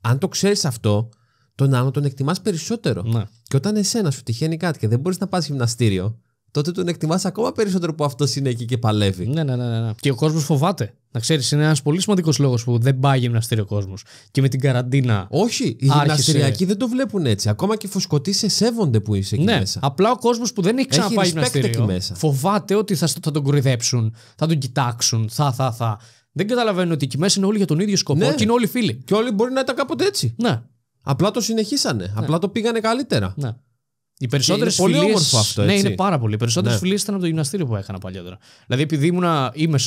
Αν το ξέρεις αυτό, τον άλλον τον εκτιμάς περισσότερο. Ναι. Και όταν εσένα σου τυχαίνει κάτι και δεν μπορείς να πας γυμναστήριο, τότε τον εκτιμάς ακόμα περισσότερο που αυτός είναι εκεί και παλεύει. Ναι, ναι, ναι. ναι. ναι. Και ο κόσμος φοβάται. Να ξέρεις, είναι ένας πολύ σημαντικός λόγος που δεν πάει γυμναστήριο ο κόσμος. Και με την καραντίνα. Όχι, οι άρχισε... γυμναστηριακοί δεν το βλέπουν έτσι. Ακόμα και φωσκωτοί σε σέβονται που είσαι εκεί ναι, μέσα. Απλά ο κόσμος που δεν έχει ξαναπάει γυμναστήριο μέσα. φοβάται ότι θα, θα τον κουριδέψουν, θα τον κοιτάξουν, θα, θα, θα. Δεν καταλαβαίνω ότι εκεί μέσα είναι όλοι για τον ίδιο σκοπό ναι. και είναι όλοι φίλοι. Και όλοι μπορεί να ήταν κάποτε έτσι. Ναι. Απλά το συνεχίσανε. Ναι. Απλά το πήγανε καλύτερα. Ναι. Οι περισσότερες φιλίε. Πολύ αυτό. Ναι, έτσι. Ναι, είναι πάρα πολύ. Οι περισσότερες ναι. φιλίε ήταν από το γυμναστήριο που έκανα παλιότερα. Δηλαδή, επειδή ήμουν είμαι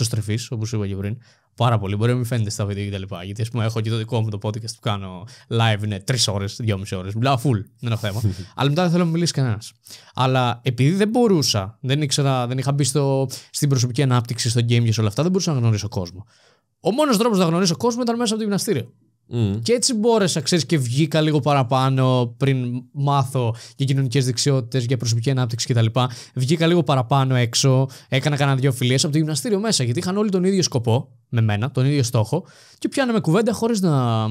όπως είπα και πριν, πάρα πολύ. Μπορεί να μην φαίνεται στα βίντεο κτλ. Γιατί, ας πούμε, έχω και το δικό μου το podcast που κάνω live, είναι τρεις ώρες, δυόμιση ώρες. Μιλάω full, δεν έχω θέμα. Αλλά μετά δεν θέλω να μιλήσει κανένας. Αλλά επειδή δεν μπορούσα, δεν ήξερα, δεν είχα μπει στο, στην προσωπική ανάπτυξη, στο game και σε όλα αυτά, δεν μπορούσα να γνωρίσω κόσμο. Ο μόνος τρόπος να γνωρίσω κόσμο ήταν μέσα από το γυμναστήριο. Mm. Και έτσι μπόρεσα, ξέρεις, και βγήκα λίγο παραπάνω πριν μάθω για κοινωνικές δεξιότητες, για προσωπική ανάπτυξη κτλ. Βγήκα λίγο παραπάνω έξω, έκανα κανένα δύο φιλίες από το γυμναστήριο μέσα, γιατί είχαν όλοι τον ίδιο σκοπό με μένα, τον ίδιο στόχο, και πιάναμε κουβέντα χωρίς να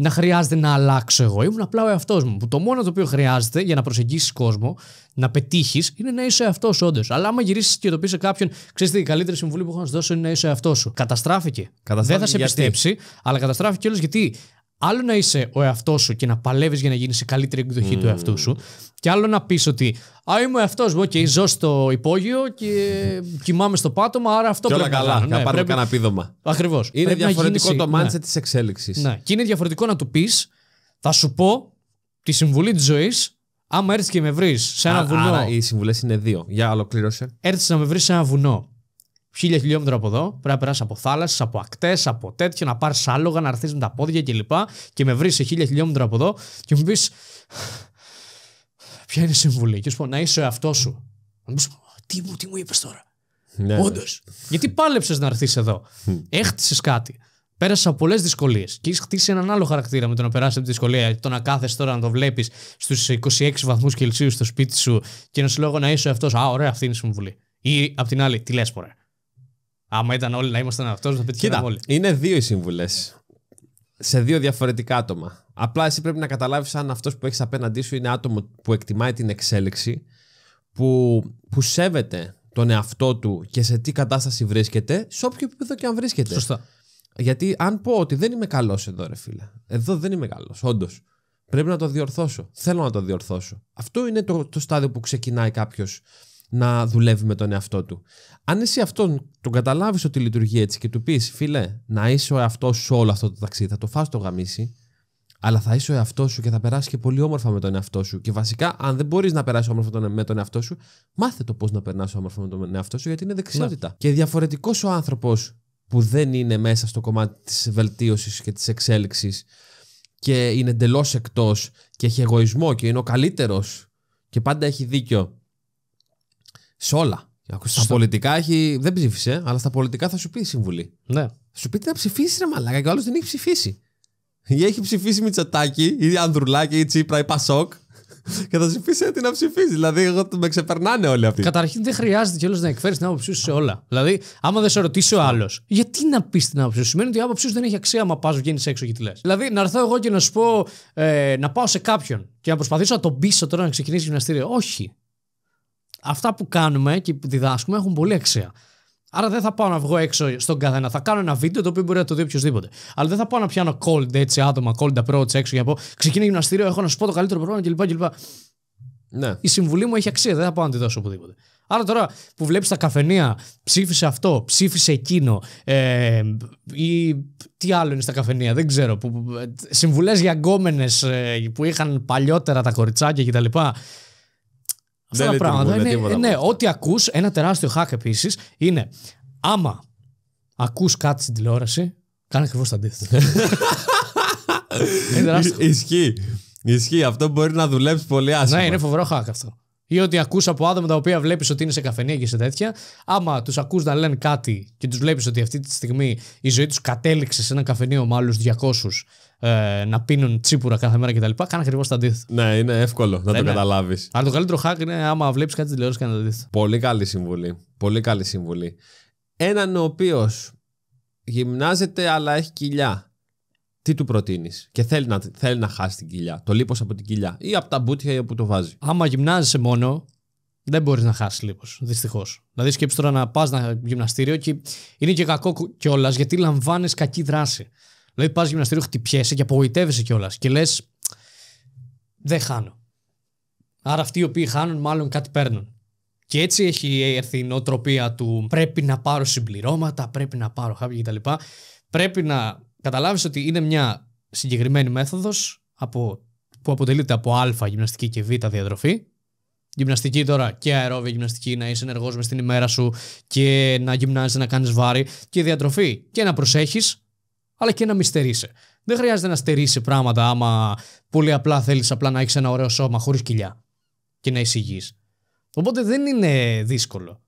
να χρειάζεται να αλλάξω εγώ. Ήμουν απλά ο εαυτός μου. Που το μόνο το οποίο χρειάζεται για να προσεγγίσεις κόσμο, να πετύχεις, είναι να είσαι εαυτός όντως. Αλλά άμα γυρίσεις και το πει σε κάποιον, ξέρεις τι, η καλύτερη συμβουλή που έχω να σου δώσω είναι να είσαι εαυτός σου. Καταστράφηκε. Δεν θα σε πιστέψει, αλλά καταστράφηκε όλο γιατί Άλλο να είσαι ο εαυτός σου και να παλεύεις για να γίνεις η καλύτερη εκδοχή του εαυτού σου. Και άλλο να πεις ότι Α, είμαι ο εαυτός μου. Okay, ζω στο υπόγειο και κοιμάμαι στο πάτωμα, άρα αυτό και πρέπει όλα καλά. Να, ναι, πάρω κανένα πείδωμα. Ακριβώς. Είναι διαφορετικό το mindset ναι. της εξέλιξης. Ναι. Και είναι διαφορετικό να του πεις, θα σου πω τη συμβουλή της ζωής, άμα έρθεις και με βρεις σε ένα βουνό. Άρα οι συμβουλές είναι δύο. Για ολοκλήρωσε. Έρθεις να με βρεις σε ένα βουνό χίλια χιλιόμετρα από εδώ, πρέπει να περάσεις από θάλασσες, από ακτές, από τέτοιο, να πάρεις άλογα, να έρθεις με τα πόδια κλπ. Και, και με βρεις σε χίλια χιλιόμετρα από εδώ και μου πεις. Ποια είναι η συμβουλή, και σου να είσαι ο εαυτός σου. Να μου πεις, τι μου, τι μου είπες τώρα. Ναι. Όντως. Γιατί πάλεψες να έρθεις εδώ. Έχτισες κάτι. Πέρασες από πολλές δυσκολίες και έχεις χτίσει έναν άλλο χαρακτήρα με το να περάσεις από τη δυσκολία. Το να κάθεσαι τώρα να το βλέπεις στους 26 βαθμούς Κελσίου στο σπίτι σου και να σου να είσαι αυτό. Α, ωραία, αυτή είναι η συμβουλή. Ή απ' την άλλη, τι λες, Άμα ήταν όλοι να ήμασταν αυτός, θα πέτυχαμε όλοι. Είναι δύο οι σύμβουλες. Σε δύο διαφορετικά άτομα. Απλά εσύ πρέπει να καταλάβεις αν αυτός που έχεις απέναντί σου είναι άτομο που εκτιμάει την εξέλιξη, που, που σέβεται τον εαυτό του και σε τι κατάσταση βρίσκεται, σε όποιο επίπεδο και αν βρίσκεται. Σωστά. Γιατί αν πω ότι δεν είμαι καλός εδώ, ρε φίλε. Εδώ δεν είμαι καλός, όντως. Πρέπει να το διορθώσω. Θέλω να το διορθώσω. Αυτό είναι το, το στάδιο που ξεκινάει κάποιος να δουλεύει με τον εαυτό του. Αν εσύ αυτόν τον καταλάβεις ότι λειτουργεί έτσι και του πεις, φίλε, να είσαι ο εαυτός σου όλο αυτό το ταξίδι, θα το φας το γαμίσει, αλλά θα είσαι ο εαυτός σου και θα περάσει και πολύ όμορφα με τον εαυτό σου. Και βασικά, αν δεν μπορείς να περάσεις όμορφα με τον εαυτό σου, μάθε το πώς να περνάς όμορφα με τον εαυτό σου, γιατί είναι δεξιότητα. Ναι. Και διαφορετικός ο άνθρωπος που δεν είναι μέσα στο κομμάτι της βελτίωσης και της εξέλιξης και είναι εντελώς εκτός και έχει εγωισμό και είναι ο καλύτερος και πάντα έχει δίκιο σε όλα. Στα πολιτικά έχει. Δεν ψήφισε, αλλά στα πολιτικά θα σου πει συμβουλή. Ναι. Σου πει τι να ψηφίσεις, ρε Μαλάκα, και ο άλλος δεν έχει ψηφίσει. Ή έχει ψηφίσει τσατάκι, ή Ανδρουλάκι, ή Τσίπρα, ή Πασόκ. Και θα σου πει «Ε, τι να ψηφίσεις. Δηλαδή, εγώ με ξεπερνάνε όλοι αυτοί. Καταρχήν δεν χρειάζεται κιόλας να εκφέρεις την άποψή σου σε όλα. Δηλαδή, άμα δεν σε ρωτήσει ο άλλος, γιατί να πεις την άποψή σου. Σημαίνει ότι η άποψή σου δεν έχει αξία άμα πας βγαίνεις έξω και τη λες. Δηλαδή, να έρθω εγώ και να σου πω ε, να πάω σε κάποιον και να προσπαθήσω να τον πείσω τώρα να ξεκινήσει γυμναστήριο. Όχι αυτά που κάνουμε και που διδάσκουμε έχουν πολύ αξία. Άρα δεν θα πάω να βγω έξω στον καθένα. Θα κάνω ένα βίντεο το οποίο μπορεί να το δει οποιοδήποτε. Αλλά δεν θα πάω να πιάνω cold έτσι άτομα, cold approach έξω για να πω Ξεκινάει γυμναστήριο, έχω να σου πω το καλύτερο πρόγραμμα κλπ. Ναι. Η συμβουλή μου έχει αξία, δεν θα πάω να τη δώσω οπουδήποτε. Άρα τώρα που βλέπεις τα καφενεία, ψήφισε αυτό, ψήφισε εκείνο, ε, ή τι άλλο είναι στα καφενεία, δεν ξέρω. Ε, Συμβουλές για γκόμενες ε, που είχαν παλιότερα τα κοριτσάκια κτλ. Ναι, αυτά τα πράγματα. Είναι, ναι, ό,τι ακούς, ένα τεράστιο hack επίσης είναι άμα ακούς κάτι στην τηλεόραση, κάνε ακριβώς είναι τεράστιο. Ισχύει. Ισχύει. Αυτό μπορεί να δουλέψει πολύ άσχημα. Ναι, είναι φοβερό hack αυτό. Ή ότι ακούς από άτομα τα οποία βλέπεις ότι είναι σε καφενεία και σε τέτοια. Άμα τους ακούς να λένε κάτι και τους βλέπεις ότι αυτή τη στιγμή η ζωή τους κατέληξε σε ένα καφενείο με άλλους 200 ε, να πίνουν τσίπουρα κάθε μέρα κτλ. Κάνε ακριβώς το αντίθετο. Ναι, είναι εύκολο να το καταλάβεις. Αλλά το καλύτερο hack είναι άμα βλέπεις κάτι τηλεόραση και να το αντίθετο. Πολύ καλή συμβουλή. Πολύ καλή συμβουλή. Έναν ο οποίος γυμνάζεται αλλά έχει κοιλιά. Τι του προτείνεις και θέλει να, θέλει να χάσει την κοιλιά, το λίπος από την κοιλιά ή από τα μπουτια ή όπου το βάζει. Άμα γυμνάζεσαι μόνο, δεν μπορείς να χάσεις λίπος. Δυστυχώς. Δηλαδή, σκέψει τώρα να πας να γυμναστήριο και είναι και κακό κιόλας γιατί λαμβάνεις κακή δράση. Δηλαδή πας γυμναστήριο, χτυπιέσαι και απογοητεύεσαι κιόλας και λες. Δεν χάνω. Άρα αυτοί οι οποίοι χάνουν, μάλλον κάτι παίρνουν. Και έτσι έχει έρθει η νοοτροπία του πρέπει να πάρω συμπληρώματα, πρέπει να πάρω χάπια κτλ. Πρέπει να καταλάβεις ότι είναι μια συγκεκριμένη μέθοδος από, που αποτελείται από Α γυμναστική και Β διατροφή. Γυμναστική τώρα και αερόβια γυμναστική, να είσαι ενεργός μες στην ημέρα σου και να γυμνάζει, να κάνεις βάρη. Και διατροφή και να προσέχεις αλλά και να μη στερείσαι. Δεν χρειάζεται να στερείσαι πράγματα άμα πολύ απλά θέλεις απλά να έχεις ένα ωραίο σώμα χωρίς κοιλιά και να εισηγεί. Οπότε δεν είναι δύσκολο.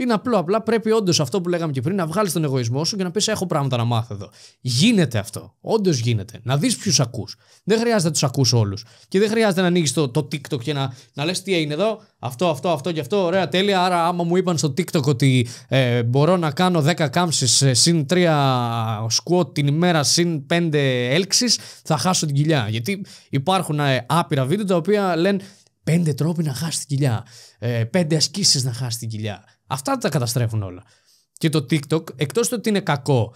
Είναι απλό, απλά πρέπει όντως αυτό που λέγαμε και πριν να βγάλεις τον εγωισμό σου και να πεις: Έχω πράγματα να μάθω εδώ. Γίνεται αυτό. Όντως γίνεται. Να δεις ποιους ακούς. Δεν χρειάζεται να τους ακούς όλους. Και δεν χρειάζεται να ανοίγει το, το TikTok και να, να λες τι έγινε εδώ, αυτό, αυτό, αυτό και αυτό. Ωραία, τέλεια. Άρα, άμα μου είπαν στο TikTok ότι ε, μπορώ να κάνω 10 κάμψεις ε, συν 3 squat την ημέρα, συν 5 έλξεις, θα χάσω την κοιλιά. Γιατί υπάρχουν ε, άπειρα βίντεο τα οποία λένε πέντε τρόποι να χάσεις την κοιλιά. πέντε ασκήσεις να χάσεις την κοιλιά. Αυτά τα καταστρέφουν όλα. Και το TikTok, εκτός του ότι είναι κακό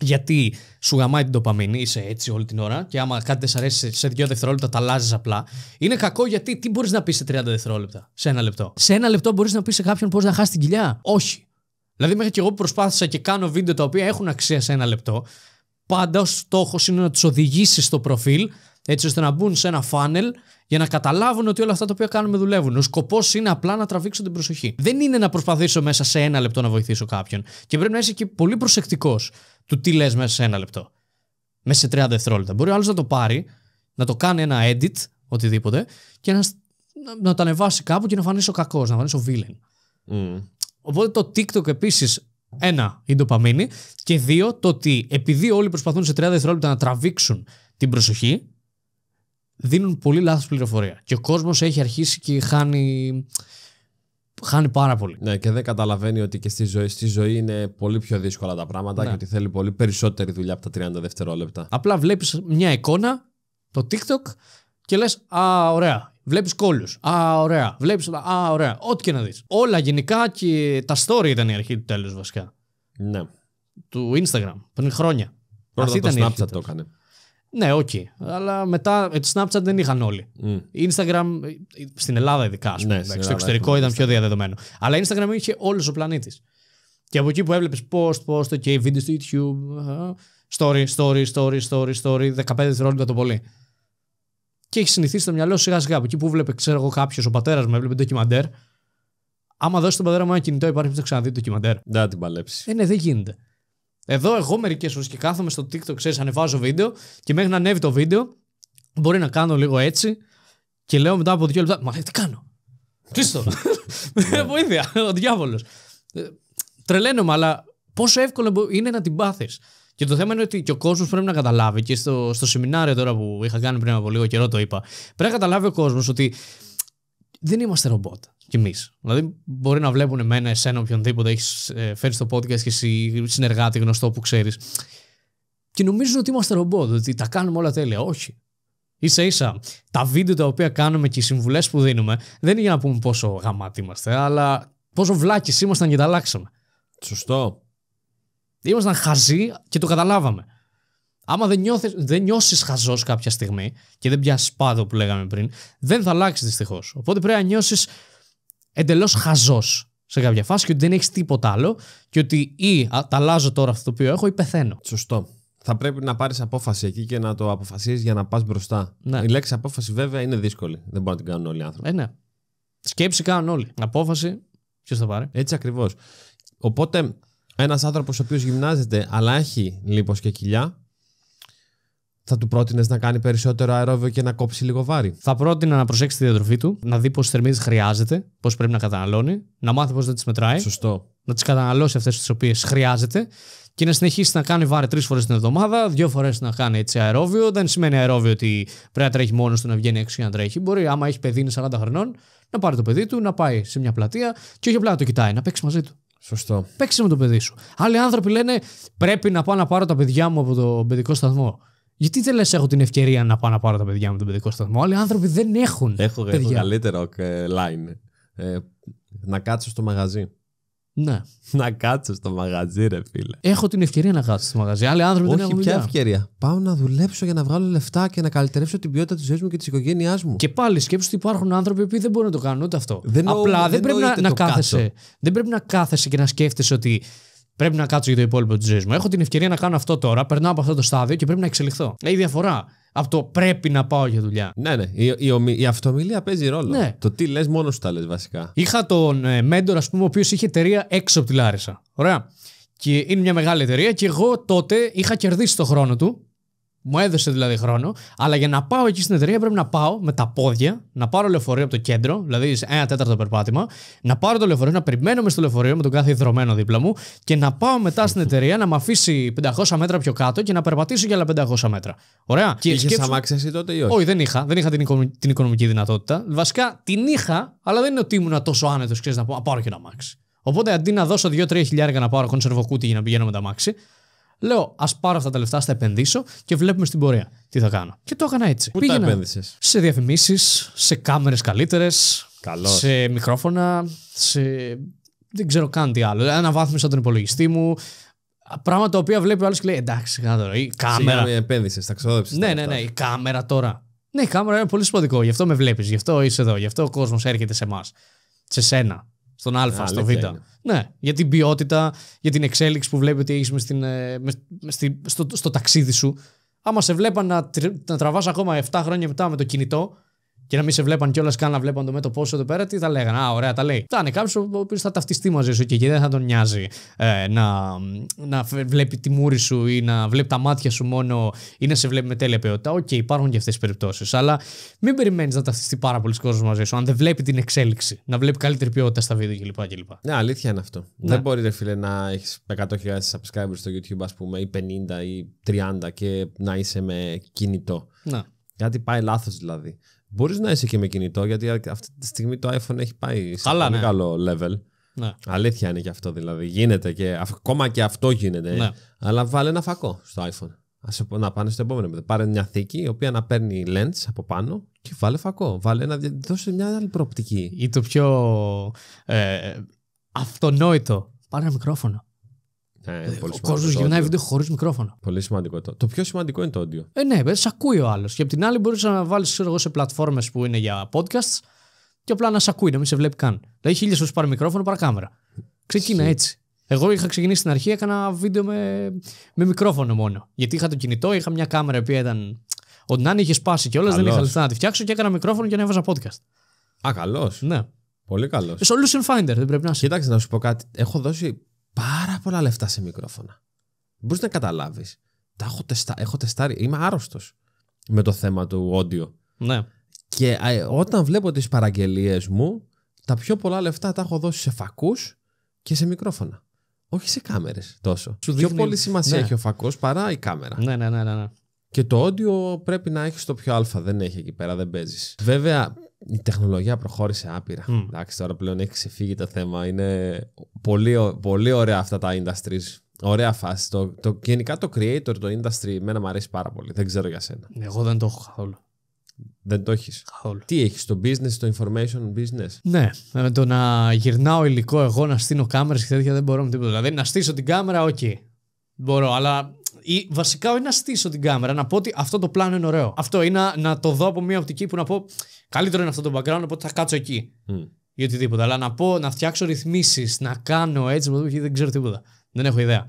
γιατί σου γαμάει την τοπαμίνη, είσαι έτσι όλη την ώρα και άμα κάτι δεν σε αρέσει σε δύο δευτερόλεπτα τα αλλάζεις απλά. Είναι κακό γιατί τι μπορείς να πεις σε 30 δευτερόλεπτα, σε ένα λεπτό. Σε ένα λεπτό μπορείς να πεις σε κάποιον πώς να χάσει την κοιλιά. Όχι. Δηλαδή, μέχρι και εγώ που προσπάθησα και κάνω βίντεο τα οποία έχουν αξία σε ένα λεπτό. Πάντα ο στόχος είναι να τους οδηγήσεις στο προφίλ έτσι ώστε να μπουν σε ένα funnel για να καταλάβουν ότι όλα αυτά τα οποία κάνουμε δουλεύουν. Ο σκοπός είναι απλά να τραβήξω την προσοχή. Δεν είναι να προσπαθήσω μέσα σε ένα λεπτό να βοηθήσω κάποιον. Και πρέπει να είσαι και πολύ προσεκτικός του τι λες μέσα σε ένα λεπτό. Μέσα σε 30 δευτερόλεπτα. Μπορεί άλλος να το πάρει, να το κάνει ένα edit, οτιδήποτε, και να, να το ανεβάσει κάπου και να φανεί ο κακός, να φανεί ο villain. Mm. Οπότε το TikTok επίσης ένα, η ντοπαμίνη. Και δύο, το ότι επειδή όλοι προσπαθούν σε 30 δευτερόλεπτα να τραβήξουν την προσοχή, δίνουν πολύ λάθος πληροφορία. Και ο κόσμος έχει αρχίσει και χάνει. Χάνει πάρα πολύ. Ναι, και δεν καταλαβαίνει ότι και στη ζωή, στη ζωή είναι πολύ πιο δύσκολα τα πράγματα ναι. και ότι θέλει πολύ περισσότερη δουλειά από τα 30 δευτερόλεπτα. Απλά βλέπεις μια εικόνα, το TikTok, και λες: Α, ωραία. Βλέπεις κόλλους. Α, ωραία. Βλέπεις. Α, ωραία. Ό,τι και να δεις. Όλα γενικά και τα story ήταν η αρχή του τέλους βασικά. Ναι. Του Instagram πριν χρόνια. Πρώτα Αυτή το Snapchat το έκανε. Ναι, οκ. Αλλά μετά ε, το Snapchat δεν είχαν όλοι. Mm. Instagram, ε, στην Ελλάδα ειδικά, ας ναι, πούμε, στο εξωτερικό ήταν πιο διαδεδομένο. Αλλά Instagram είχε όλος ο πλανήτης. Και από εκεί που έβλεπες post, post, ok, βίντεο στο YouTube, story, story, story, story, story, 15 δευτερόλεπτα το πολύ. Και έχει συνηθίσει το μυαλό σιγά σιγά. Από εκεί που βλέπει ξέρω εγώ, κάποιος, ο πατέρας μου έβλεπε ντοκιμαντέρ. Άμα δώσει τον πατέρα μου ένα κινητό, υπάρχει που θα ξαναδεί το ντοκιμαντέρ. Δεν την παλέψει. Ε, ναι, δεν γίνεται. Εδώ εγώ μερικές φορές και κάθομαι στο TikTok, ξέρεις, ανεβάζω βίντεο και μέχρι να ανέβει το βίντεο μπορεί να κάνω λίγο έτσι και λέω μετά από δύο λεπτά, μα τι κάνω. Κλείστο. Ναι. Βοήθεια, ο διάβολος. Ε, Τρελαίνομαι, αλλά πόσο εύκολο είναι να την πάθεις. Και το θέμα είναι ότι και ο κόσμος πρέπει να καταλάβει, και στο, στο σεμινάριο τώρα που είχα κάνει πριν από λίγο καιρό το είπα, πρέπει να καταλάβει ο κόσμος ότι δεν είμαστε ρομπότ κι εμείς. Δηλαδή, μπορεί να βλέπουν εμένα, εσένα, οποιονδήποτε έχεις ε, φέρει στο podcast και εσύ συνεργάτη γνωστό που ξέρεις. Και νομίζουν ότι είμαστε ρομπότ, ότι τα κάνουμε όλα τέλεια. Όχι. σα ίσα τα βίντεο τα οποία κάνουμε και οι συμβουλές που δίνουμε δεν είναι για να πούμε πόσο γαμάτι είμαστε, αλλά πόσο βλάκες ήμασταν και τα αλλάξαμε. Σωστό. Ήμασταν χαζοί και το καταλάβαμε. Άμα δεν, δεν νιώσεις χαζός κάποια στιγμή και δεν πιάσεις πάδο που λέγαμε πριν, δεν θα αλλάξεις δυστυχώς. Οπότε πρέπει να νιώσεις εντελώς χαζός σε κάποια φάση και ότι δεν έχεις τίποτα άλλο και ότι ή αλλάζω τώρα αυτό το οποίο έχω ή πεθαίνω. Σωστό. Θα πρέπει να πάρεις απόφαση εκεί και να το αποφασίζεις για να πας μπροστά. Ναι. Η λέξη απόφαση βέβαια είναι δύσκολη. Δεν μπορεί να την κάνουν όλοι οι άνθρωποι. Ε, ναι. Σκέψη κάνουν όλοι. Απόφαση, ποιος θα πάρει. Έτσι ακριβώς. Οπότε, ένας άνθρωπος ο οποίος γυμνάζεται αλλά έχει λίπος και κοιλιά, θα του πρότεινες να κάνει περισσότερο αερόβιο και να κόψει λίγο βάρη. Θα πρότεινα να προσέξει τη διατροφή του, να δει πόσε θερμίδες χρειάζεται, πώς πρέπει να καταναλώνει, να μάθει πώς δεν τις μετράει. Σωστό. Να τις καταναλώσει αυτές τις οποίες χρειάζεται και να συνεχίσει να κάνει βάρη τρεις φορές την εβδομάδα, δύο φορές να κάνει έτσι αερόβιο. Δεν σημαίνει αερόβιο ότι πρέπει να τρέχει μόνος του να βγαίνει έξω και να τρέχει. Μπορεί, άμα έχει παιδί, είναι 40 χρονών, να πάρει το παιδί του, να πάει σε μια πλατεία και όχι απλά να το κοιτάει, να παίξει μαζί του. Σωστό. Παίξει με το παιδί σου. Άλλοι άνθρωποι λένε πρέπει να πάω να πάρω τα παιδιά μου από το παιδικό σταθμό. Γιατί δεν λες, έχω την ευκαιρία να πάω να πάρω τα παιδιά μου τον παιδικό σταθμό. οι άνθρωποι δεν έχουν. Έχω, το καλύτερο ε, line. Ε, να κάτσω στο μαγαζί. Ναι. Να κάτσω στο μαγαζί, ρε φίλε. Έχω την ευκαιρία να κάτσω στο μαγαζί. Άλλοι άνθρωποι Όχι, δεν έχουν. Ποια ευκαιρία. Πάω να δουλέψω για να βγάλω λεφτά και να καλυτερεύσω την ποιότητα της ζωής μου και της οικογένειάς μου. Και πάλι σκέψου ότι υπάρχουν άνθρωποι που δεν μπορούν να το κάνουν ούτε αυτό. Δεν Απλά δεν, πρέπει να, να κάθεσαι. Δεν πρέπει να κάθεσαι και να σκέφτεσαι ότι Πρέπει να κάτσω για το υπόλοιπο της ζωής μου. Έχω την ευκαιρία να κάνω αυτό τώρα, περνάω από αυτό το στάδιο και πρέπει να εξελιχθώ. Έχει η διαφορά από το πρέπει να πάω για δουλειά. Ναι, ναι. Η, η, αυτομιλία παίζει ρόλο. Ναι. Το τι λες, μόνος σου τα λες βασικά. Είχα τον ε, μέντορα, ας πούμε, ο οποίος είχε εταιρεία έξω από τη Λάρισα. Ωραία. Και είναι μια μεγάλη εταιρεία και εγώ τότε είχα κερδίσει το χρόνο του μου έδωσε δηλαδή χρόνο, αλλά για να πάω εκεί στην εταιρεία πρέπει να πάω με τα πόδια, να πάρω λεωφορείο από το κέντρο, δηλαδή σε ένα τέταρτο περπάτημα, να πάρω το λεωφορείο, να περιμένω με στο λεωφορείο με τον κάθε ιδρωμένο δίπλα μου και να πάω μετά στην εταιρεία να με αφήσει 500 μέτρα πιο κάτω και να περπατήσω για άλλα 500 μέτρα. Ωραία. Και είχες σκέψου... εσύ τότε ή όχι. Όχι, δεν είχα. Δεν είχα την, την οικονομική δυνατότητα. Βασικά την είχα, αλλά δεν είναι ότι ήμουν τόσο άνετος, ξέρεις να πω, πάρω και ένα αμάξι. Οπότε αντί να δώσω 2-3 χιλιάρια να πάρω κονσερβοκούτι για να πηγαίνω με τα μάξι, Λέω, ας πάρω αυτά τα λεφτά, στα επενδύσω και βλέπουμε στην πορεία τι θα κάνω. Και το έκανα έτσι. Πού Πήγαινα τα Σε διαφημίσεις, σε κάμερες καλύτερες, σε μικρόφωνα, σε. Δεν ξέρω καν τι άλλο. Αναβάθμισα τον υπολογιστή μου. Πράγματα τα οποία βλέπει ο άλλος και λέει: Εντάξει, κάνω τώρα. Η κάμερα. Συγγνώμη, επένδυσε, ναι, τα ξόδεψε. Ναι, ναι, ναι, η κάμερα τώρα. Ναι, η κάμερα είναι πολύ σημαντικό. Γι' αυτό με βλέπεις, γι' αυτό είσαι εδώ, γι' αυτό ο κόσμος έρχεται σε εμάς. Σε σένα στον Α, Α στο Β. Ναι, για την ποιότητα, για την εξέλιξη που βλέπει ότι έχεις ε, στο, στο ταξίδι σου. Άμα σε βλέπα να, να τραβάς ακόμα 7 χρόνια μετά με το κινητό, και να μην σε βλέπαν κιόλας καν να βλέπαν το μέτωπό σου εδώ πέρα, τι θα λέγανε. Α, ωραία, τα λέει. Θα είναι κάποιος ο οποίος θα ταυτιστεί μαζί σου και, εκεί δεν θα τον νοιάζει ε, να, να βλέπει τη μούρη σου ή να βλέπει τα μάτια σου μόνο ή να σε βλέπει με τέλεια ποιότητα. Οκ, okay, υπάρχουν και αυτές τις περιπτώσεις. Αλλά μην περιμένεις να ταυτιστεί πάρα πολλοί κόσμος μαζί σου, αν δεν βλέπει την εξέλιξη, να βλέπει καλύτερη ποιότητα στα βίντεο κλπ. Ναι, αλήθεια είναι αυτό. Ναι. Δεν μπορεί, ρε φίλε, να έχεις 100.000 subscribers στο YouTube, ας πούμε, ή 50 ή 30 και να είσαι με κινητό. Ναι. Κάτι πάει λάθος δηλαδή. Μπορείς να είσαι και με κινητό, γιατί αυτή τη στιγμή το iPhone έχει πάει σε πολύ ναι. καλό level. Ναι. Αλήθεια είναι και αυτό δηλαδή. Γίνεται και ακόμα και αυτό γίνεται. Ναι. Αλλά βάλε ένα φακό στο iPhone. Ας, να πάνε στο επόμενο. Πάρε μια θήκη η οποία να παίρνει lens από πάνω και βάλε φακό. Βάλε ένα, δώσε μια άλλη προοπτική. Ή το πιο ε, αυτονόητο. Πάρε ένα μικρόφωνο. Ε, ε, ο κόσμο γυρνάει βίντεο χωρίς μικρόφωνο. Πολύ σημαντικό το. Το πιο σημαντικό είναι το audio. Ε, ναι, σε ακούει ο άλλος. Και απ' την άλλη μπορείς να βάλεις σε πλατφόρμες που είναι για podcasts και απλά να σε ακούει, να μην σε βλέπει καν. Δηλαδή χίλιες φορές πάρει μικρόφωνο παρά κάμερα. Ξεκίνα έτσι. Εγώ είχα ξεκινήσει στην αρχή, έκανα βίντεο με, με μικρόφωνο μόνο. Γιατί είχα το κινητό, είχα μια κάμερα που ήταν. Ότι να είχε σπάσει κιόλας, δεν είχα λεφτά να τη φτιάξω και έκανα μικρόφωνο και να έβαζα podcast. Α, καλώ. Ναι. Πολύ καλός. Solution Finder, δεν πρέπει να είσαι. Κοιτάξτε να σου πω κάτι. Έχω δώσει πάρα πολλά λεφτά σε μικρόφωνα. Μπορείς να καταλάβεις. Τα έχω, τεστα... τεστάρει. Είμαι άρρωστος με το θέμα του audio. Ναι. Και ε, όταν βλέπω τις παραγγελίες μου, τα πιο πολλά λεφτά τα έχω δώσει σε φακούς και σε μικρόφωνα. Όχι σε κάμερες τόσο. Σου Πιο πολύ σημασία ναι. έχει ο φακός παρά η κάμερα. Ναι, ναι, ναι, ναι, ναι. Και το όντιο πρέπει να έχεις το πιο αλφα. Δεν έχει εκεί πέρα, δεν παίζεις. Βέβαια, η τεχνολογία προχώρησε άπειρα. Mm. Εντάξει, τώρα πλέον έχει ξεφύγει το θέμα. Είναι πολύ, πολύ ωραία αυτά τα industries. Ωραία φάση. Το, το, γενικά το creator, το industry, εμένα μου αρέσει πάρα πολύ. Δεν ξέρω για σένα. Ναι, εγώ δεν το έχω καθόλου. Δεν το έχεις. Τι έχεις, το business, το information business. Ναι. Με το να γυρνάω υλικό εγώ, να στείλω κάμερες και τέτοια δεν μπορώ με τίποτα. Δηλαδή να στήσω την κάμερα, οκ. Okay. Μπορώ, αλλά ή βασικά όχι να στήσω την κάμερα, να πω ότι αυτό το πλάνο είναι ωραίο. Αυτό είναι να, να το δω από μια οπτική που να πω Καλύτερο είναι αυτό το background, οπότε θα κάτσω εκεί. Mm. οτιδήποτε. Αλλά να πω, να φτιάξω ρυθμίσεις, να κάνω έτσι, δεν ξέρω τίποτα. Δεν έχω ιδέα.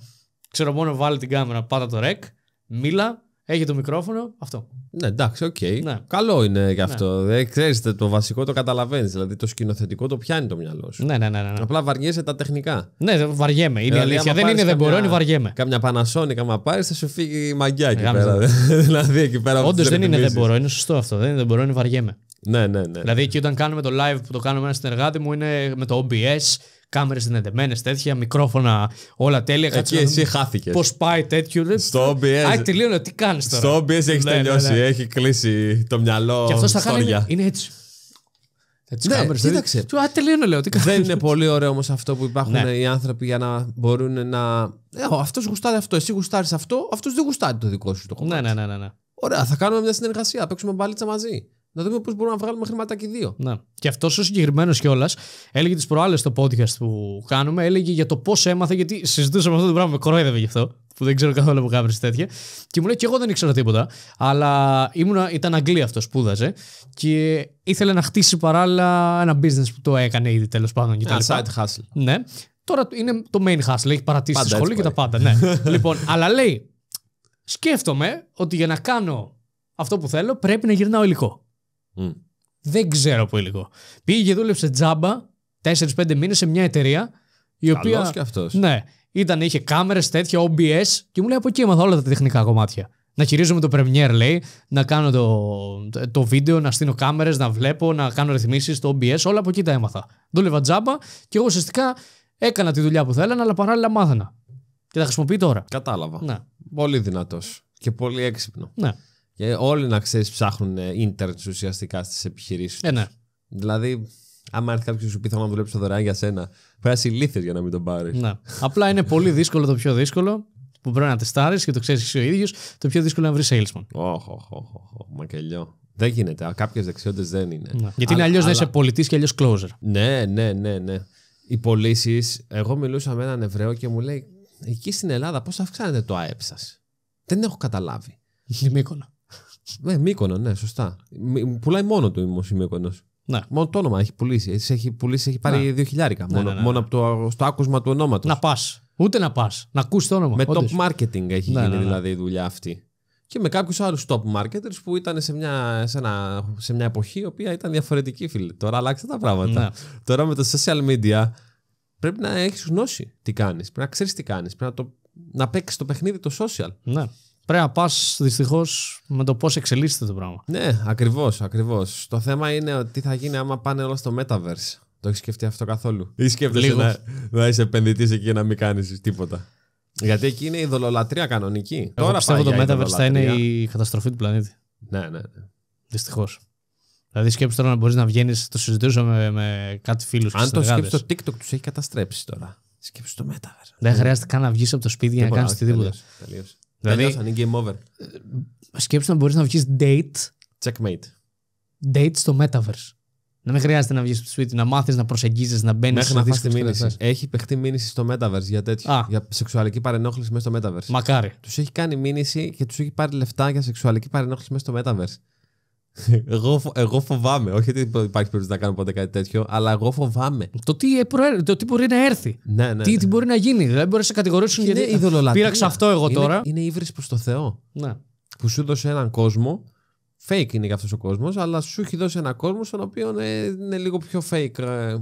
Ξέρω μόνο βάλει την κάμερα, πάτα το ρεκ, μίλα, έχει το μικρόφωνο, αυτό. Ναι, εντάξει, οκ. Okay. Ναι. Καλό είναι γι' ναι. αυτό. Ναι. Ξέρεις, το βασικό το καταλαβαίνεις. Δηλαδή το σκηνοθετικό το πιάνει το μυαλό σου. Ναι, ναι, ναι. ναι. ναι. Απλά βαριέσαι τα τεχνικά. Ναι, βαριέμαι. Είναι δηλαδή, αλήθεια. Δεν είναι, δεν μπορώ, είναι βαριέμαι. Κάμια πανασόνικα, μα πάρεις, θα σου φύγει η μαγιά εκεί πέρα. δηλαδή εκεί πέρα Όντως δεν είναι, δεν μπορώ. Είναι σωστό αυτό. Δεν είναι, δεν μπορώ, είναι βαριέμαι. Ναι, ναι, ναι. Δηλαδή εκεί όταν κάνουμε το live που το κάνουμε ένα συνεργάτη μου είναι με το OBS, κάμερες συνδεδεμένες, τέτοια, μικρόφωνα, όλα τέλεια. Εκεί εσύ χάθηκες. Πώς πάει τέτοιο. Στο OBS. τι κάνεις τώρα. Στο OBS έχεις ναι, ναι, τελειώσει, ναι. έχει κλείσει το μυαλό. Και αυτός θα χάνει. Είναι, έτσι. Έτσι, ναι, κάμερες, δηλαδή. κοίταξε. Του λέω. Τι Δεν είναι πολύ ωραίο όμως αυτό που υπάρχουν οι άνθρωποι για να μπορούν να. Ε, αυτός γουστάρει αυτό, εσύ γουστάρεις αυτό, αυτός δεν γουστάρει το δικό σου το κομμάτι. Ναι, ναι, ναι, ναι. Ωραία, θα κάνουμε μια συνεργασία, παίξουμε μπαλίτσα μαζί. Να δούμε πώς μπορούμε να βγάλουμε χρηματάκι δύο. Ναι. Και αυτός ο συγκεκριμένος κιόλας έλεγε τις προάλλες στο podcast που κάνουμε, έλεγε για το πώς έμαθε, γιατί συζητούσαμε αυτό το πράγμα, με κορόιδευε γι' αυτό, που δεν ξέρω καθόλου από κάμερες τέτοια. Και μου λέει: Και εγώ δεν ήξερα τίποτα. Αλλά ήμουν, ήταν Αγγλία αυτός, σπούδαζε. Και ήθελε να χτίσει παράλληλα ένα business που το έκανε ήδη τέλος πάντων. Ένα side hustle. Ναι. Τώρα είναι το main hustle, έχει παρατήσει τη σχολή και τα πάντα. Ναι. λοιπόν, αλλά λέει, σκέφτομαι ότι για να κάνω αυτό που θέλω πρέπει να γυρνάω υλικό. Mm. Δεν ξέρω από λιγο Πήγε και δούλεψε τζάμπα 4-5 μήνες σε μια εταιρεία. Η οποία, και αυτός. Ναι, ήταν, είχε κάμερες, τέτοια, OBS και μου λέει από εκεί έμαθα όλα τα τεχνικά κομμάτια. Να χειρίζομαι το Premiere, λέει, να κάνω το, το βίντεο, να στείλω κάμερες, να βλέπω, να κάνω ρυθμίσεις, στο OBS, όλα από εκεί τα έμαθα. Δούλευα τζάμπα και εγώ ουσιαστικά έκανα τη δουλειά που θέλανε, αλλά παράλληλα μάθανα. Και τα χρησιμοποιεί τώρα. Κατάλαβα. Ναι. Πολύ δυνατός και πολύ έξυπνο. Ναι. Και όλοι να ξέρεις ψάχνουν ε, ίντερνετ ουσιαστικά στις επιχειρήσεις. Ε, ναι. Δηλαδή, άμα έρθει κάποιος σου πει θέλω να δουλέψει δωρεάν για σένα, πρέπει να είσαι για να μην τον πάρεις. Ναι. Απλά είναι πολύ δύσκολο το πιο δύσκολο που πρέπει να τεστάρεις και το ξέρεις εσύ ο ίδιος. Το πιο δύσκολο είναι να βρεις salesman. οχ, οχ, μακελιό. Δεν γίνεται. Κάποιες δεξιότητες δεν είναι. Ναι. Γιατί είναι αλλιώς να είσαι πολιτής και αλλιώς closer. Ναι, ναι, ναι, ναι. Οι πωλήσεις. Εγώ μιλούσα με έναν Εβραίο και μου λέει εκεί στην Ελλάδα πώς αυξάνεται το ΑΕΠ σας. Δεν έχω καταλάβει. Στην ναι, Μύκονο, ναι, σωστά. Πουλάει μόνο του όμως η ναι. Μόνο το όνομα έχει πουλήσει. Έτσι έχει πουλήσει, έχει πάρει ναι. δύο χιλιάρικα. Ναι, μόνο, ναι, μόνο από το, στο άκουσμα του ονόματος. Να πας. Ούτε να πας. Να ακούς το όνομα. Με όντως. top marketing έχει γίνει δηλαδή η δουλειά αυτή. Και με κάποιους άλλους top marketers που ήταν σε μια, σε, μια εποχή η οποία ήταν διαφορετική, φίλε. Τώρα αλλάξαν τα πράγματα. Τώρα με τα social media πρέπει να έχεις γνώση τι κάνεις. Πρέπει να ξέρεις τι κάνεις. Πρέπει να, το, να παίξεις το παιχνίδι το social. Ναι. Πρέπει να πας δυστυχώς με το πώς εξελίσσεται το πράγμα. Ναι, ακριβώς, ακριβώς. Το θέμα είναι τι θα γίνει άμα πάνε όλα στο metaverse. Το έχεις σκεφτεί αυτό καθόλου. Ή σκέφτεσαι να, να είσαι επενδυτής εκεί και να μην κάνεις τίποτα. Γιατί εκεί είναι η δολολατρία κανονική. Εγώ Τώρα πιστεύω το metaverse θα είναι η καταστροφή του πλανήτη. Ναι, ναι. ναι. Δυστυχώς. Δηλαδή σκέψτε τώρα να μπορείς να βγαίνεις, το συζητούσαμε με κάτι φίλους Αν το σκέψεις το TikTok τους έχει καταστρέψει τώρα. Σκέψει το Metaverse. Δεν χρειάζεται καν να βγεις από το σπίτι για να κάνει οτιδήποτε. Δηλαδή, είναι game over. Ε, Σκέψτε να μπορείς να βγεις date. Checkmate. Date στο metaverse. Να μην χρειάζεται να βγεις στο σπίτι, να μάθεις να προσεγγίζεις, να μπαίνεις Μέχρι να δει τη μήνυση. Έχει παιχτεί μήνυση στο Metaverse για τέτοιο. Για σεξουαλική παρενόχληση μέσα στο Metaverse. Μακάρι. Τους έχει κάνει μήνυση και τους έχει πάρει λεφτά για σεξουαλική παρενόχληση μέσα στο Metaverse. Εγώ, εγώ φοβάμαι. Όχι ότι υπάρχει περίπτωση να κάνω ποτέ κάτι τέτοιο, αλλά εγώ φοβάμαι. Το τι, ε, προέρ, το τι μπορεί να έρθει. Ναι, ναι, τι, ναι. τι μπορεί να γίνει. δεν δηλαδή, μπορεί να σε κατηγορήσουν είναι γιατί. Ειδωλολατία. Πήραξα αυτό εγώ τώρα. Είναι, ύβρις προς το Θεό. Ναι. Που σου δώσει έναν κόσμο. Fake είναι και αυτός ο κόσμος, αλλά σου έχει δώσει έναν κόσμο στον οποίο ε, είναι λίγο πιο fake. Ε,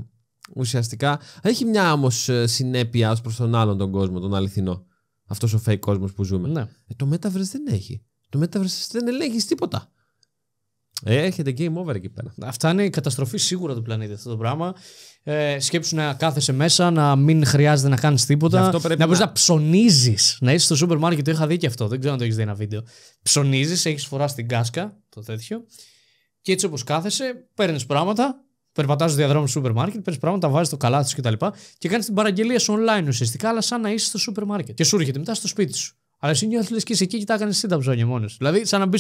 ουσιαστικά. Έχει μια όμως συνέπεια ως προς τον άλλον τον κόσμο, τον αληθινό. Αυτός ο fake κόσμος που ζούμε. Ναι. Ε, το Metaverse δεν έχει. Το Metaverse δεν ελέγχεις τίποτα. Έρχεται game over εκεί πέρα. Αυτά είναι η καταστροφή σίγουρα του πλανήτη αυτό το πράγμα. Ε, σκέψου να κάθεσαι μέσα, να μην χρειάζεται να κάνεις τίποτα. να μπορείς να, ψωνίζεις. Να είσαι στο σούπερ μάρκετ. Το είχα δει και αυτό. Δεν ξέρω αν το έχεις δει ένα βίντεο. Ψωνίζεις, έχεις φορά στην κάσκα, το τέτοιο. Και έτσι όπως κάθεσαι, παίρνεις πράγματα, περπατάς στο διαδρόμο του σούπερ μάρκετ, παίρνεις πράγματα, βάζει το καλάθι σου κτλ. Και, και κάνεις την παραγγελία σου online ουσιαστικά, αλλά σαν να είσαι στο σούπερ μάρκετ. Και σου έρχεται μετά στο σπίτι σου. Αλλά εσύ νιώθεις και εσύ εκεί και τα έκανες εσύ τα ψώνια μόνος. Δηλαδή, σαν να μπεις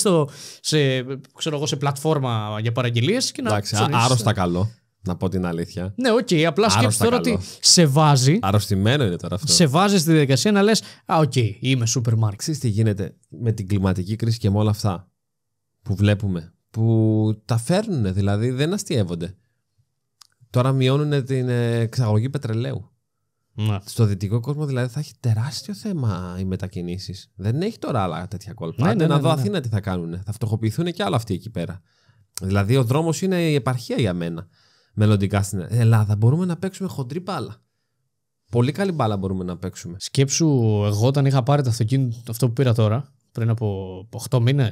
σε, ξέρω εγώ, σε πλατφόρμα για παραγγελίες και να. Εντάξει, άρρωστα καλό. Να πω την αλήθεια. Ναι, οκ, okay, απλά σκέφτομαι τώρα ότι σε βάζει. Αρρωστημένο είναι τώρα αυτό. Σε βάζεις στη διαδικασία να λες: Α, οκ, okay, είμαι σούπερ μάρκετ. Ξέρετε τι γίνεται με την κλιματική κρίση και με όλα αυτά που βλέπουμε. Που τα φέρνουν, δηλαδή δεν αστείευονται. Τώρα μειώνουν την ε, εξαγωγή πετρελαίου. Ναι. Στο δυτικό κόσμο δηλαδή θα έχει τεράστιο θέμα οι μετακινήσεις. Δεν έχει τώρα άλλα τέτοια κόλπα. Ναι, ναι, να ναι, δω ναι, ναι. Αθήνα τι θα κάνουν. Θα φτωχοποιηθούν και άλλα αυτοί εκεί πέρα. Δηλαδή ο δρόμος είναι η επαρχία για μένα. Μελλοντικά στην Ελλάδα μπορούμε να παίξουμε χοντρή μπάλα. Πολύ καλή μπάλα μπορούμε να παίξουμε. Σκέψου, εγώ όταν είχα πάρει το αυτοκίνητο αυτό που πήρα τώρα, πριν από 8 μήνε,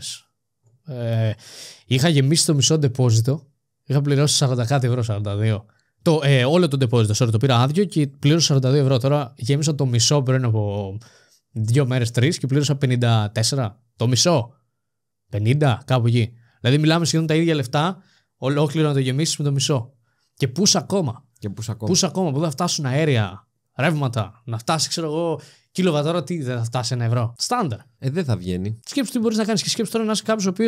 ε, είχα γεμίσει το μισό τεπόζιτο Είχα πληρώσει 40 κάτι ευρώ, 42. Το, ε, όλο το deposit, sorry, το πήρα άδειο και πλήρωσα 42 ευρώ. Τώρα γέμισα το μισό πριν από δύο μέρες, τρεις και πλήρωσα 54. Το μισό. 50, κάπου εκεί. Δηλαδή μιλάμε σχεδόν τα ίδια λεφτά, ολόκληρο να το γεμίσεις με το μισό. Και πούς ακόμα. Και πούς ακόμα. ακόμα, που θα φτάσουν αέρια, ρεύματα, να φτάσει, ξέρω εγώ, κιλοβατόρα, τι δεν θα φτάσει ένα ευρώ. Στάνταρ. Ε, δεν θα βγαίνει. Σκέψτε τι μπορείς να κάνεις και σκέψτε τώρα να είσαι κάποιος ο οποίος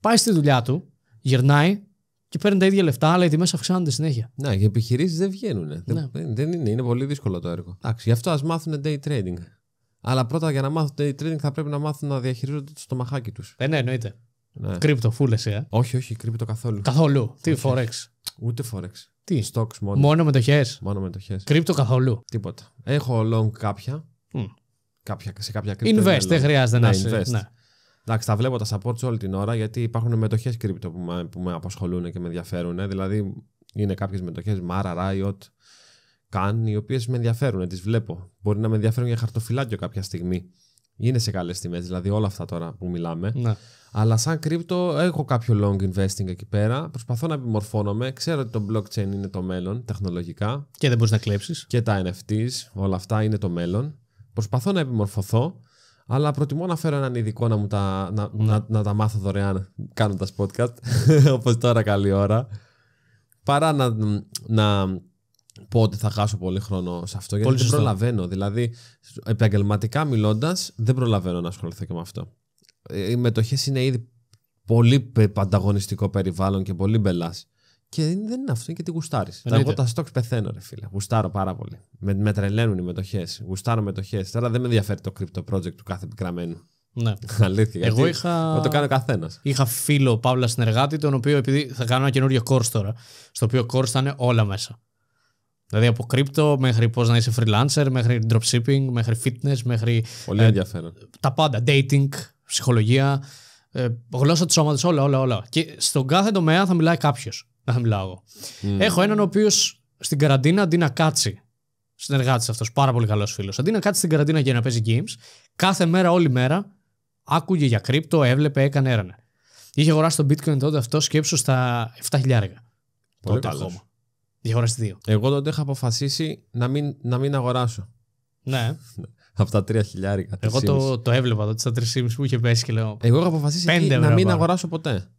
πάει στη δουλειά του, γυρνάει, και παίρνουν τα ίδια λεφτά, αλλά οι τιμές αυξάνονται συνέχεια. Ναι, οι επιχειρήσεις δεν βγαίνουν. Ναι. Δεν, δεν είναι, είναι πολύ δύσκολο το έργο. Εντάξει, γι' αυτό ας μάθουν day trading. Αλλά πρώτα για να μάθουν day trading θα πρέπει να μάθουν να διαχειρίζονται το στομαχάκι τους. Ε, ναι, εννοείται. Ναι. Κρύπτο, φούλεσαι. Ε. Όχι, όχι, κρύπτο καθόλου. Καθόλου. Τι, Forex. Ούτε Forex. Τι. Stocks μόνο. Μόνο μετοχέ. Μόνο μετοχέ. Κρύπτο καθόλου. Τίποτα. Έχω long κάποια. Mm. κάποια σε κάποια κρύπτο. Invest, δεν χρειάζεται ναι, να Ναι. Εντάξει, τα βλέπω τα supports όλη την ώρα γιατί υπάρχουν μετοχές κρύπτο που, με, που με απασχολούν και με ενδιαφέρουν. Δηλαδή, είναι κάποιες μετοχές Mara, Riot, Can, οι οποίες με ενδιαφέρουν, τις βλέπω. Μπορεί να με ενδιαφέρουν για χαρτοφυλάκιο κάποια στιγμή. Είναι σε καλές τιμές, δηλαδή όλα αυτά τώρα που μιλάμε. Ναι. Αλλά σαν κρύπτο έχω κάποιο long investing εκεί πέρα. Προσπαθώ να επιμορφώνομαι. Ξέρω ότι το blockchain είναι το μέλλον τεχνολογικά. Και δεν μπορείς να κλέψεις. Και τα NFTs, όλα αυτά είναι το μέλλον. Προσπαθώ να επιμορφωθώ. Αλλά προτιμώ να φέρω έναν ειδικό να, μου τα, να, mm. να, να τα μάθω δωρεάν κάνοντας podcast, όπως τώρα καλή ώρα. Παρά να, να πω ότι θα χάσω πολύ χρόνο σε αυτό, γιατί πολύ δεν προλαβαίνω. Δηλαδή, επαγγελματικά μιλώντας, δεν προλαβαίνω να ασχοληθώ και με αυτό. Ε, οι μετοχές είναι ήδη πολύ πανταγωνιστικό περιβάλλον και πολύ μπελάς. Και δεν είναι αυτό, είναι και τι γουστάρεις. Εγώ τα stocks πεθαίνω, ρε φίλε. Γουστάρω πάρα πολύ. Με, με τρελαίνουν οι μετοχές. Γουστάρω μετοχές. Τώρα δεν με ενδιαφέρει το crypto project του κάθε επικραμένου. Ναι. Αλήθεια. Εγώ είχα. Να το κάνω καθένας. Είχα φίλο Παύλα συνεργάτη, τον οποίο επειδή θα κάνω ένα καινούριο course τώρα. Στο οποίο course θα είναι όλα μέσα. Δηλαδή από crypto μέχρι πώς να είσαι freelancer, μέχρι dropshipping, μέχρι fitness, μέχρι. Πολύ ε, ενδιαφέρον. τα πάντα. Dating, ψυχολογία, ε, γλώσσα του σώματος, όλα, όλα, όλα. Και στον κάθε τομέα θα μιλάει κάποιος να μιλάω Mm. Έχω έναν ο οποίος στην καραντίνα αντί να κάτσει. Συνεργάτης αυτός, πάρα πολύ καλός φίλος. Αντί να κάτσει στην καραντίνα για να παίζει games, κάθε μέρα, όλη μέρα, άκουγε για κρύπτο, έβλεπε, έκανε, έρανε. Είχε αγοράσει το bitcoin τότε αυτό σκέψω στα 7.000. Πολύ τότε ακόμα. Είχε αγοράσει δύο. Εγώ τότε είχα αποφασίσει να μην, να μην αγοράσω. Ναι. Από τα 3 χιλιάρικα. Εγώ το, το έβλεπα τότε στα 3,5 που είχε πέσει και λέω. Εγώ είχα αποφασίσει να μην αγοράσω ποτέ.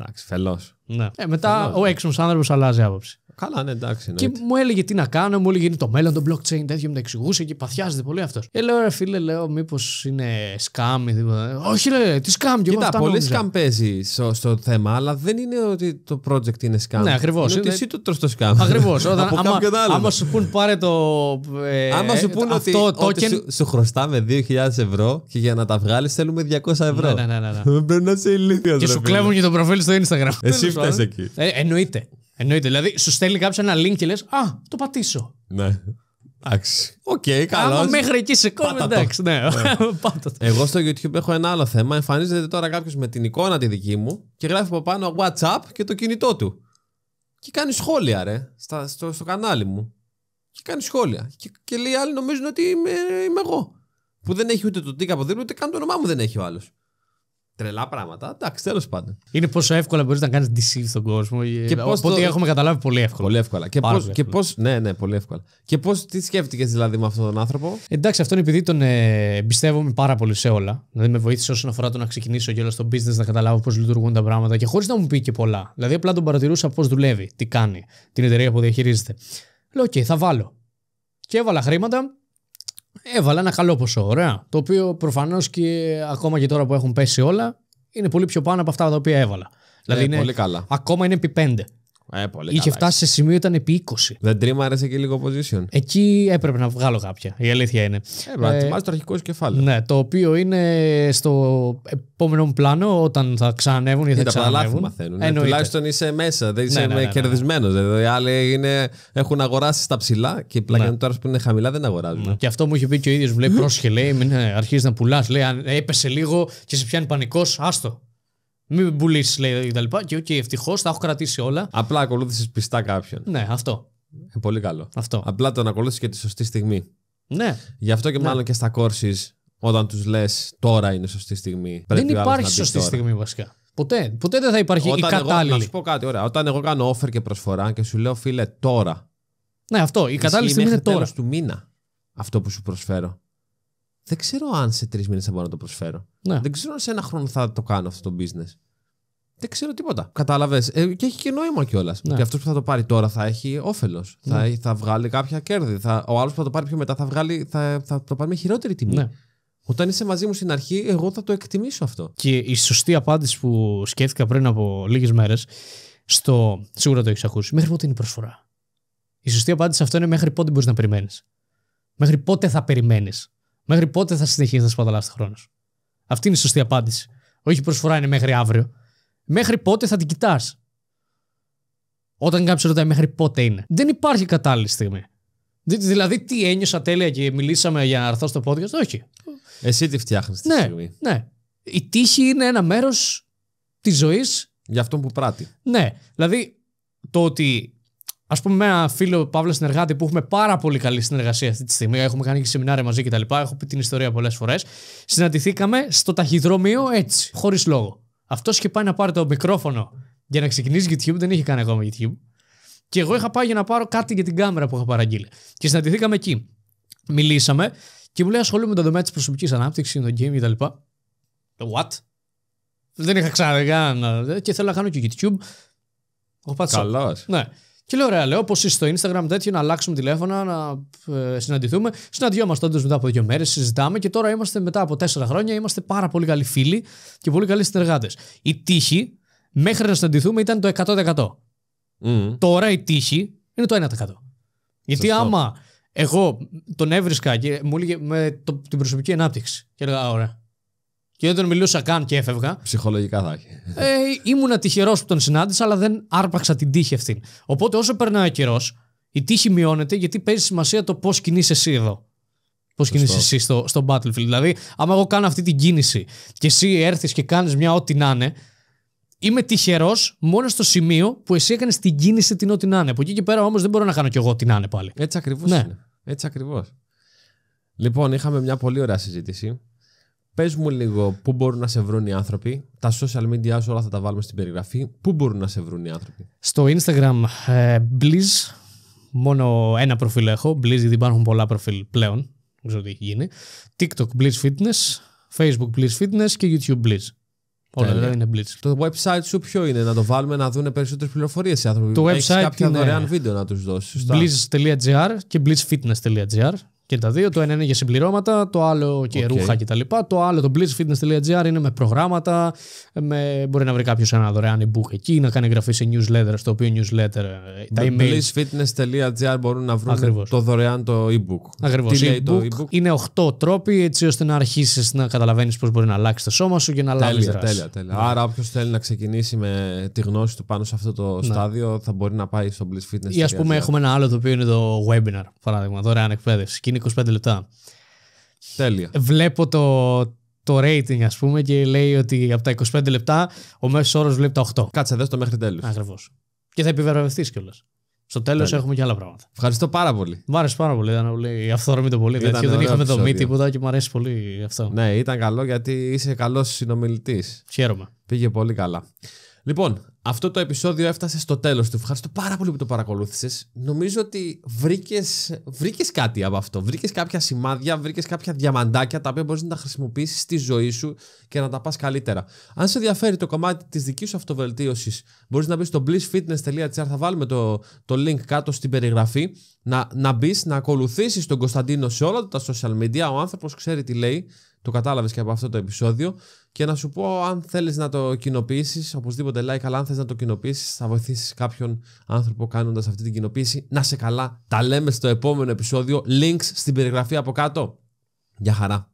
Εντάξει, φελός. Ναι. Ε, μετά ο έξω άνθρωπος αλλάζει άποψη. Καλά, ναι, εντάξει. Ναι. Και μου έλεγε τι να κάνω, μου έλεγε είναι το μέλλον, το blockchain, τέτοιο μου το εξηγούσε και παθιάζεται πολύ αυτός. Ε, λέω, ρε φίλε, λέω, μήπως είναι scam ή τίποτα. Όχι, ρε, τι scam, και Κοίτα, πολύ νόμιζα. scam παίζει στο, στο, θέμα, αλλά δεν είναι ότι το project είναι scam. Ναι, ακριβώς. Είναι ότι εσύ το τρως το scam. Ακριβώς. άμα, άμα σου πούν πάρε το. Ε, άμα σου πούν ότι, token... ότι σου, σου χρωστάμε 2.000 ευρώ και για να τα βγάλεις θέλουμε 200 ευρώ. Ναι, ναι, ναι. ναι. ναι. Πρέπει να είσαι ηλίθιος. Και σου κλέβουν και το προφίλ στο Instagram. Εσύ ε, εννοείται. εννοείται. Δηλαδή, σου στέλνει κάποιος ένα link και λες Α, το πατήσω. Ναι. Εντάξει. Οκ, καλό. Άμα μέχρι εκεί σε κόβει, εντάξει. Ναι. ναι. Εγώ στο YouTube έχω ένα άλλο θέμα. Εμφανίζεται τώρα κάποιος με την εικόνα τη δική μου και γράφει από πάνω WhatsApp και το κινητό του. Και κάνει σχόλια, ρε, στο, στο κανάλι μου. Και κάνει σχόλια. Και, και λέει άλλοι νομίζουν ότι είμαι, είμαι εγώ. Που δεν έχει ούτε το τίκα από δίπλα, ούτε καν το όνομά μου δεν έχει ο άλλος τρελά πράγματα. Εντάξει, τέλος πάντων. Είναι πόσο εύκολα μπορείς να κάνεις deceive στον κόσμο. Ε, και πώς Οπότε το... έχουμε καταλάβει πολύ εύκολα. Πολύ εύκολα. Και πώ. Πώς... Ναι, ναι, πολύ εύκολα. Και πώς. Τι σκέφτηκες δηλαδή με αυτόν τον άνθρωπο. Εντάξει, αυτόν επειδή τον ε, εμπιστεύομαι πάρα πολύ σε όλα. Δηλαδή με βοήθησε όσον αφορά το να ξεκινήσω και όλο στο business να καταλάβω πώς λειτουργούν τα πράγματα και χωρίς να μου πει και πολλά. Δηλαδή απλά τον παρατηρούσα πώς δουλεύει, τι κάνει, την εταιρεία που διαχειρίζεται. Λέω, OK, θα βάλω. Και έβαλα χρήματα έβαλα ένα καλό ποσό. Ωραία. Το οποίο προφανώς και ακόμα και τώρα που έχουν πέσει όλα είναι πολύ πιο πάνω από αυτά τα οποία έβαλα. Ε, δηλαδή είναι, πολύ καλά. Ακόμα είναι επί πέντε ε, πολύ Είχε καλά. φτάσει σε σημείο ήταν επί 20. Δεν αρέσει και λίγο position. Εκεί έπρεπε να βγάλω κάποια. Η αλήθεια είναι. Έπρεπε να ε, ετοιμάσει το αρχικό σου κεφάλαιο. Ναι, το οποίο είναι στο επόμενο μου πλάνο όταν θα ξανανεύουν ή θα ξανανεύουν. μαθαίνουν. Ναι, τουλάχιστον είσαι μέσα. Δεν είσαι ναι, ναι, ναι, ναι, ναι. κερδισμένος. Δηλαδή, οι άλλοι είναι, έχουν αγοράσει στα ψηλά και οι τώρα που είναι χαμηλά δεν αγοράζουν. Και αυτό μου είχε πει και ο ίδιος. Βλέπει, πρόσχε, λέει, ε, αρχίζεις να πουλάς. Λέει, έπεσε λίγο και σε πιάνει πανικός, άστο. Μην πουλήσει, λέει τα λοιπά Και okay, ευτυχώς τα έχω κρατήσει όλα. Απλά ακολούθησες πιστά κάποιον. Ναι, αυτό. Ε, πολύ καλό. Αυτό. Απλά τον ακολούθησες και τη σωστή στιγμή. Ναι. Γι' αυτό και ναι. μάλλον και στα κόρσει, όταν τους λες τώρα είναι σωστή στιγμή. Δεν υπάρχει σωστή τώρα. στιγμή βασικά. Ποτέ. Ποτέ δεν θα υπάρχει όταν η κατάλληλη. Εγώ, να σου πω κάτι, ωραία. Όταν εγώ κάνω offer και προσφορά και σου λέω, φίλε, τώρα. Ναι, αυτό. Η κατάλληλη στιγμή είναι τώρα. του μήνα αυτό που σου προσφέρω δεν ξέρω αν σε τρεις μήνες θα μπορώ να το προσφέρω. Ναι. Δεν ξέρω αν σε ένα χρόνο θα το κάνω αυτό το business. Δεν ξέρω τίποτα. Κατάλαβες. Ε, και έχει και νόημα κιόλας. Ναι. Και αυτός που θα το πάρει τώρα θα έχει όφελος. Ναι. Θα, θα βγάλει κάποια κέρδη. Θα, ο άλλος που θα το πάρει πιο μετά θα, βγάλει, θα, θα το πάρει με χειρότερη τιμή. Ναι. Όταν είσαι μαζί μου στην αρχή, εγώ θα το εκτιμήσω αυτό. Και η σωστή απάντηση που σκέφτηκα πριν από λίγες μέρες, στο. Σίγουρα το έχεις ακούσει. Μέχρι πότε είναι η προσφορά. Η σωστή απάντηση αυτό είναι μέχρι πότε μπορείς να περιμένεις. Μέχρι πότε θα περιμένεις Μέχρι πότε θα συνεχίσει να το χρόνος. Αυτή είναι η σωστή απάντηση. Όχι η προσφορά είναι μέχρι αύριο. Μέχρι πότε θα την κοιτάς. Όταν κάποιος ρωτάει μέχρι πότε είναι. Δεν υπάρχει κατάλληλη στιγμή. Δηλαδή, τι ένιωσα τέλεια και μιλήσαμε για να έρθω στο podcast. Όχι. Εσύ τη φτιάχνεις τη ναι, στιγμή. Ναι. Η τύχη είναι ένα μέρος της ζωής. Για αυτόν που πράττει. Ναι. Δηλαδή, το ότι Ας πούμε, με ένα φίλο Παύλο συνεργάτη που έχουμε πάρα πολύ καλή συνεργασία αυτή τη στιγμή. Έχουμε κάνει και σεμινάρια μαζί και τα λοιπά, Έχω πει την ιστορία πολλές φορές. Συναντηθήκαμε στο ταχυδρομείο έτσι, χωρίς λόγο. Αυτός είχε πάει να πάρει το μικρόφωνο για να ξεκινήσει YouTube, δεν είχε κάνει ακόμα YouTube. Και εγώ είχα πάει για να πάρω κάτι για την κάμερα που είχα παραγγείλει. Και συναντηθήκαμε εκεί. Μιλήσαμε και μου λέει ασχολούμαι με το τομέα της προσωπικής ανάπτυξης, το game κτλ. What? Δεν είχα ξαναδεί Και θέλω να κάνω και YouTube. Καλά. Ναι. Και λέω, ωραία, λέω, πώ είσαι στο Instagram τέτοιο, να αλλάξουμε τηλέφωνα, να ε, συναντηθούμε. Συναντιόμαστε όντως μετά από δύο μέρες, συζητάμε και τώρα είμαστε μετά από τέσσερα χρόνια, είμαστε πάρα πολύ καλοί φίλοι και πολύ καλοί συνεργάτες. Η τύχη μέχρι να συναντηθούμε ήταν το 100%. Τώρα η τύχη είναι το 1%. Γιατί άμα εγώ τον έβρισκα και μου έλεγε με την προσωπική ανάπτυξη και έλεγα, ωραία, και δεν τον μιλούσα καν και έφευγα. Ψυχολογικά θα έχει. Ε, ήμουν τυχερός που τον συνάντησα, αλλά δεν άρπαξα την τύχη αυτή. Οπότε όσο περνάει ο καιρός, η τύχη μειώνεται γιατί παίζει σημασία το πώς κινείς εσύ εδώ. Πώς κινείσαι εσύ στο, στο Battlefield. Δηλαδή, άμα εγώ κάνω αυτή την κίνηση και εσύ έρθεις και κάνεις μια ό,τι να είναι, είμαι τυχερός μόνο στο σημείο που εσύ έκανες την κίνηση την ό,τι να είναι. Από εκεί και πέρα όμως δεν μπορώ να κάνω κι εγώ την να πάλι. Έτσι ακριβώς. Ναι. Έτσι ακριβώς. Λοιπόν, είχαμε μια πολύ ωραία συζήτηση. Πες μου λίγο πού μπορούν να σε βρουν οι άνθρωποι. Τα social media σου όλα θα τα βάλουμε στην περιγραφή. Πού μπορούν να σε βρουν οι άνθρωποι. Στο Instagram, ε, Blizz. Μόνο ένα προφίλ έχω. Blizz, γιατί υπάρχουν πολλά προφίλ πλέον. Δεν ξέρω τι έχει γίνει. TikTok, Blizz Fitness. Facebook, Blizz Fitness και YouTube, Blizz. Όλα εδώ είναι Blizz. Το website σου ποιο είναι, να το βάλουμε να δουν περισσότερες πληροφορίες οι άνθρωποι. Το Έχεις website κάποια είναι δωρεάν βίντεο να τους δώσεις. Blizz.gr και blitzfitness.gr και τα δύο. Το ένα είναι για συμπληρώματα, το άλλο και okay. ρούχα κτλ. Το άλλο, το blitzfitness.gr, είναι με προγράμματα. Με... Μπορεί να βρει κάποιος ένα δωρεάν e-book εκεί, να κάνει εγγραφή σε newsletter, στο οποίο newsletter. Ε, τα email. blitzfitness.gr μπορούν να βρουν το δωρεάν το e-book. Ακριβώς. E-book. Είναι 8 τρόποι έτσι ώστε να αρχίσεις να καταλαβαίνεις πώς μπορεί να αλλάξει το σώμα σου και να αλλάξει. Τέλεια, δράση. τέλεια, τέλεια. Άρα, όποιος θέλει να ξεκινήσει με τη γνώση του πάνω σε αυτό το ναι. στάδιο, θα μπορεί να πάει στο blitzfitness.gr. Ή ας πούμε, έχουμε ένα άλλο το οποίο είναι το webinar, παράδειγμα, δωρεάν εκπαίδευση. 25 λεπτά. Τέλεια. Βλέπω το, το rating, ας πούμε, και λέει ότι από τα 25 λεπτά ο μέσος όρος βλέπει τα 8. Κάτσε, δες το μέχρι τέλος. Ακριβώς. Και θα επιβεβαιωθείς κιόλας. Στο τέλος έχουμε και άλλα πράγματα. Ευχαριστώ πάρα πολύ. Μ' άρεσε πάρα πολύ. Ήταν πολύ αυθόρμητο πολύ. Ήταν δηλαδή, δεν είχαμε δομή τίποτα και μου αρέσει πολύ αυτό. Ναι, ήταν καλό γιατί είσαι καλός συνομιλητής. Χαίρομαι. Πήγε πολύ καλά. Λοιπόν, αυτό το επεισόδιο έφτασε στο τέλος του. Ευχαριστώ πάρα πολύ που το παρακολούθησες. Νομίζω ότι βρήκες, βρήκες κάτι από αυτό. Βρήκες κάποια σημάδια, βρήκες κάποια διαμαντάκια τα οποία μπορείς να τα χρησιμοποιήσεις στη ζωή σου και να τα πας καλύτερα. Αν σε ενδιαφέρει το κομμάτι της δικής σου αυτοβελτίωσης, μπορείς να μπεις στο blissfitness.gr, θα βάλουμε το, το link κάτω στην περιγραφή, να, να μπεις, να ακολουθήσεις τον Κωνσταντίνο σε όλα τα social media. Ο άνθρωπος ξέρει τι λέει, το κατάλαβες και από αυτό το επεισόδιο και να σου πω αν θέλεις να το κοινοποιήσεις, οπωσδήποτε like, αλλά αν θες να το κοινοποιήσεις, θα βοηθήσεις κάποιον άνθρωπο κάνοντας αυτή την κοινοποίηση. Να σε καλά, τα λέμε στο επόμενο επεισόδιο, links στην περιγραφή από κάτω. Γεια χαρά.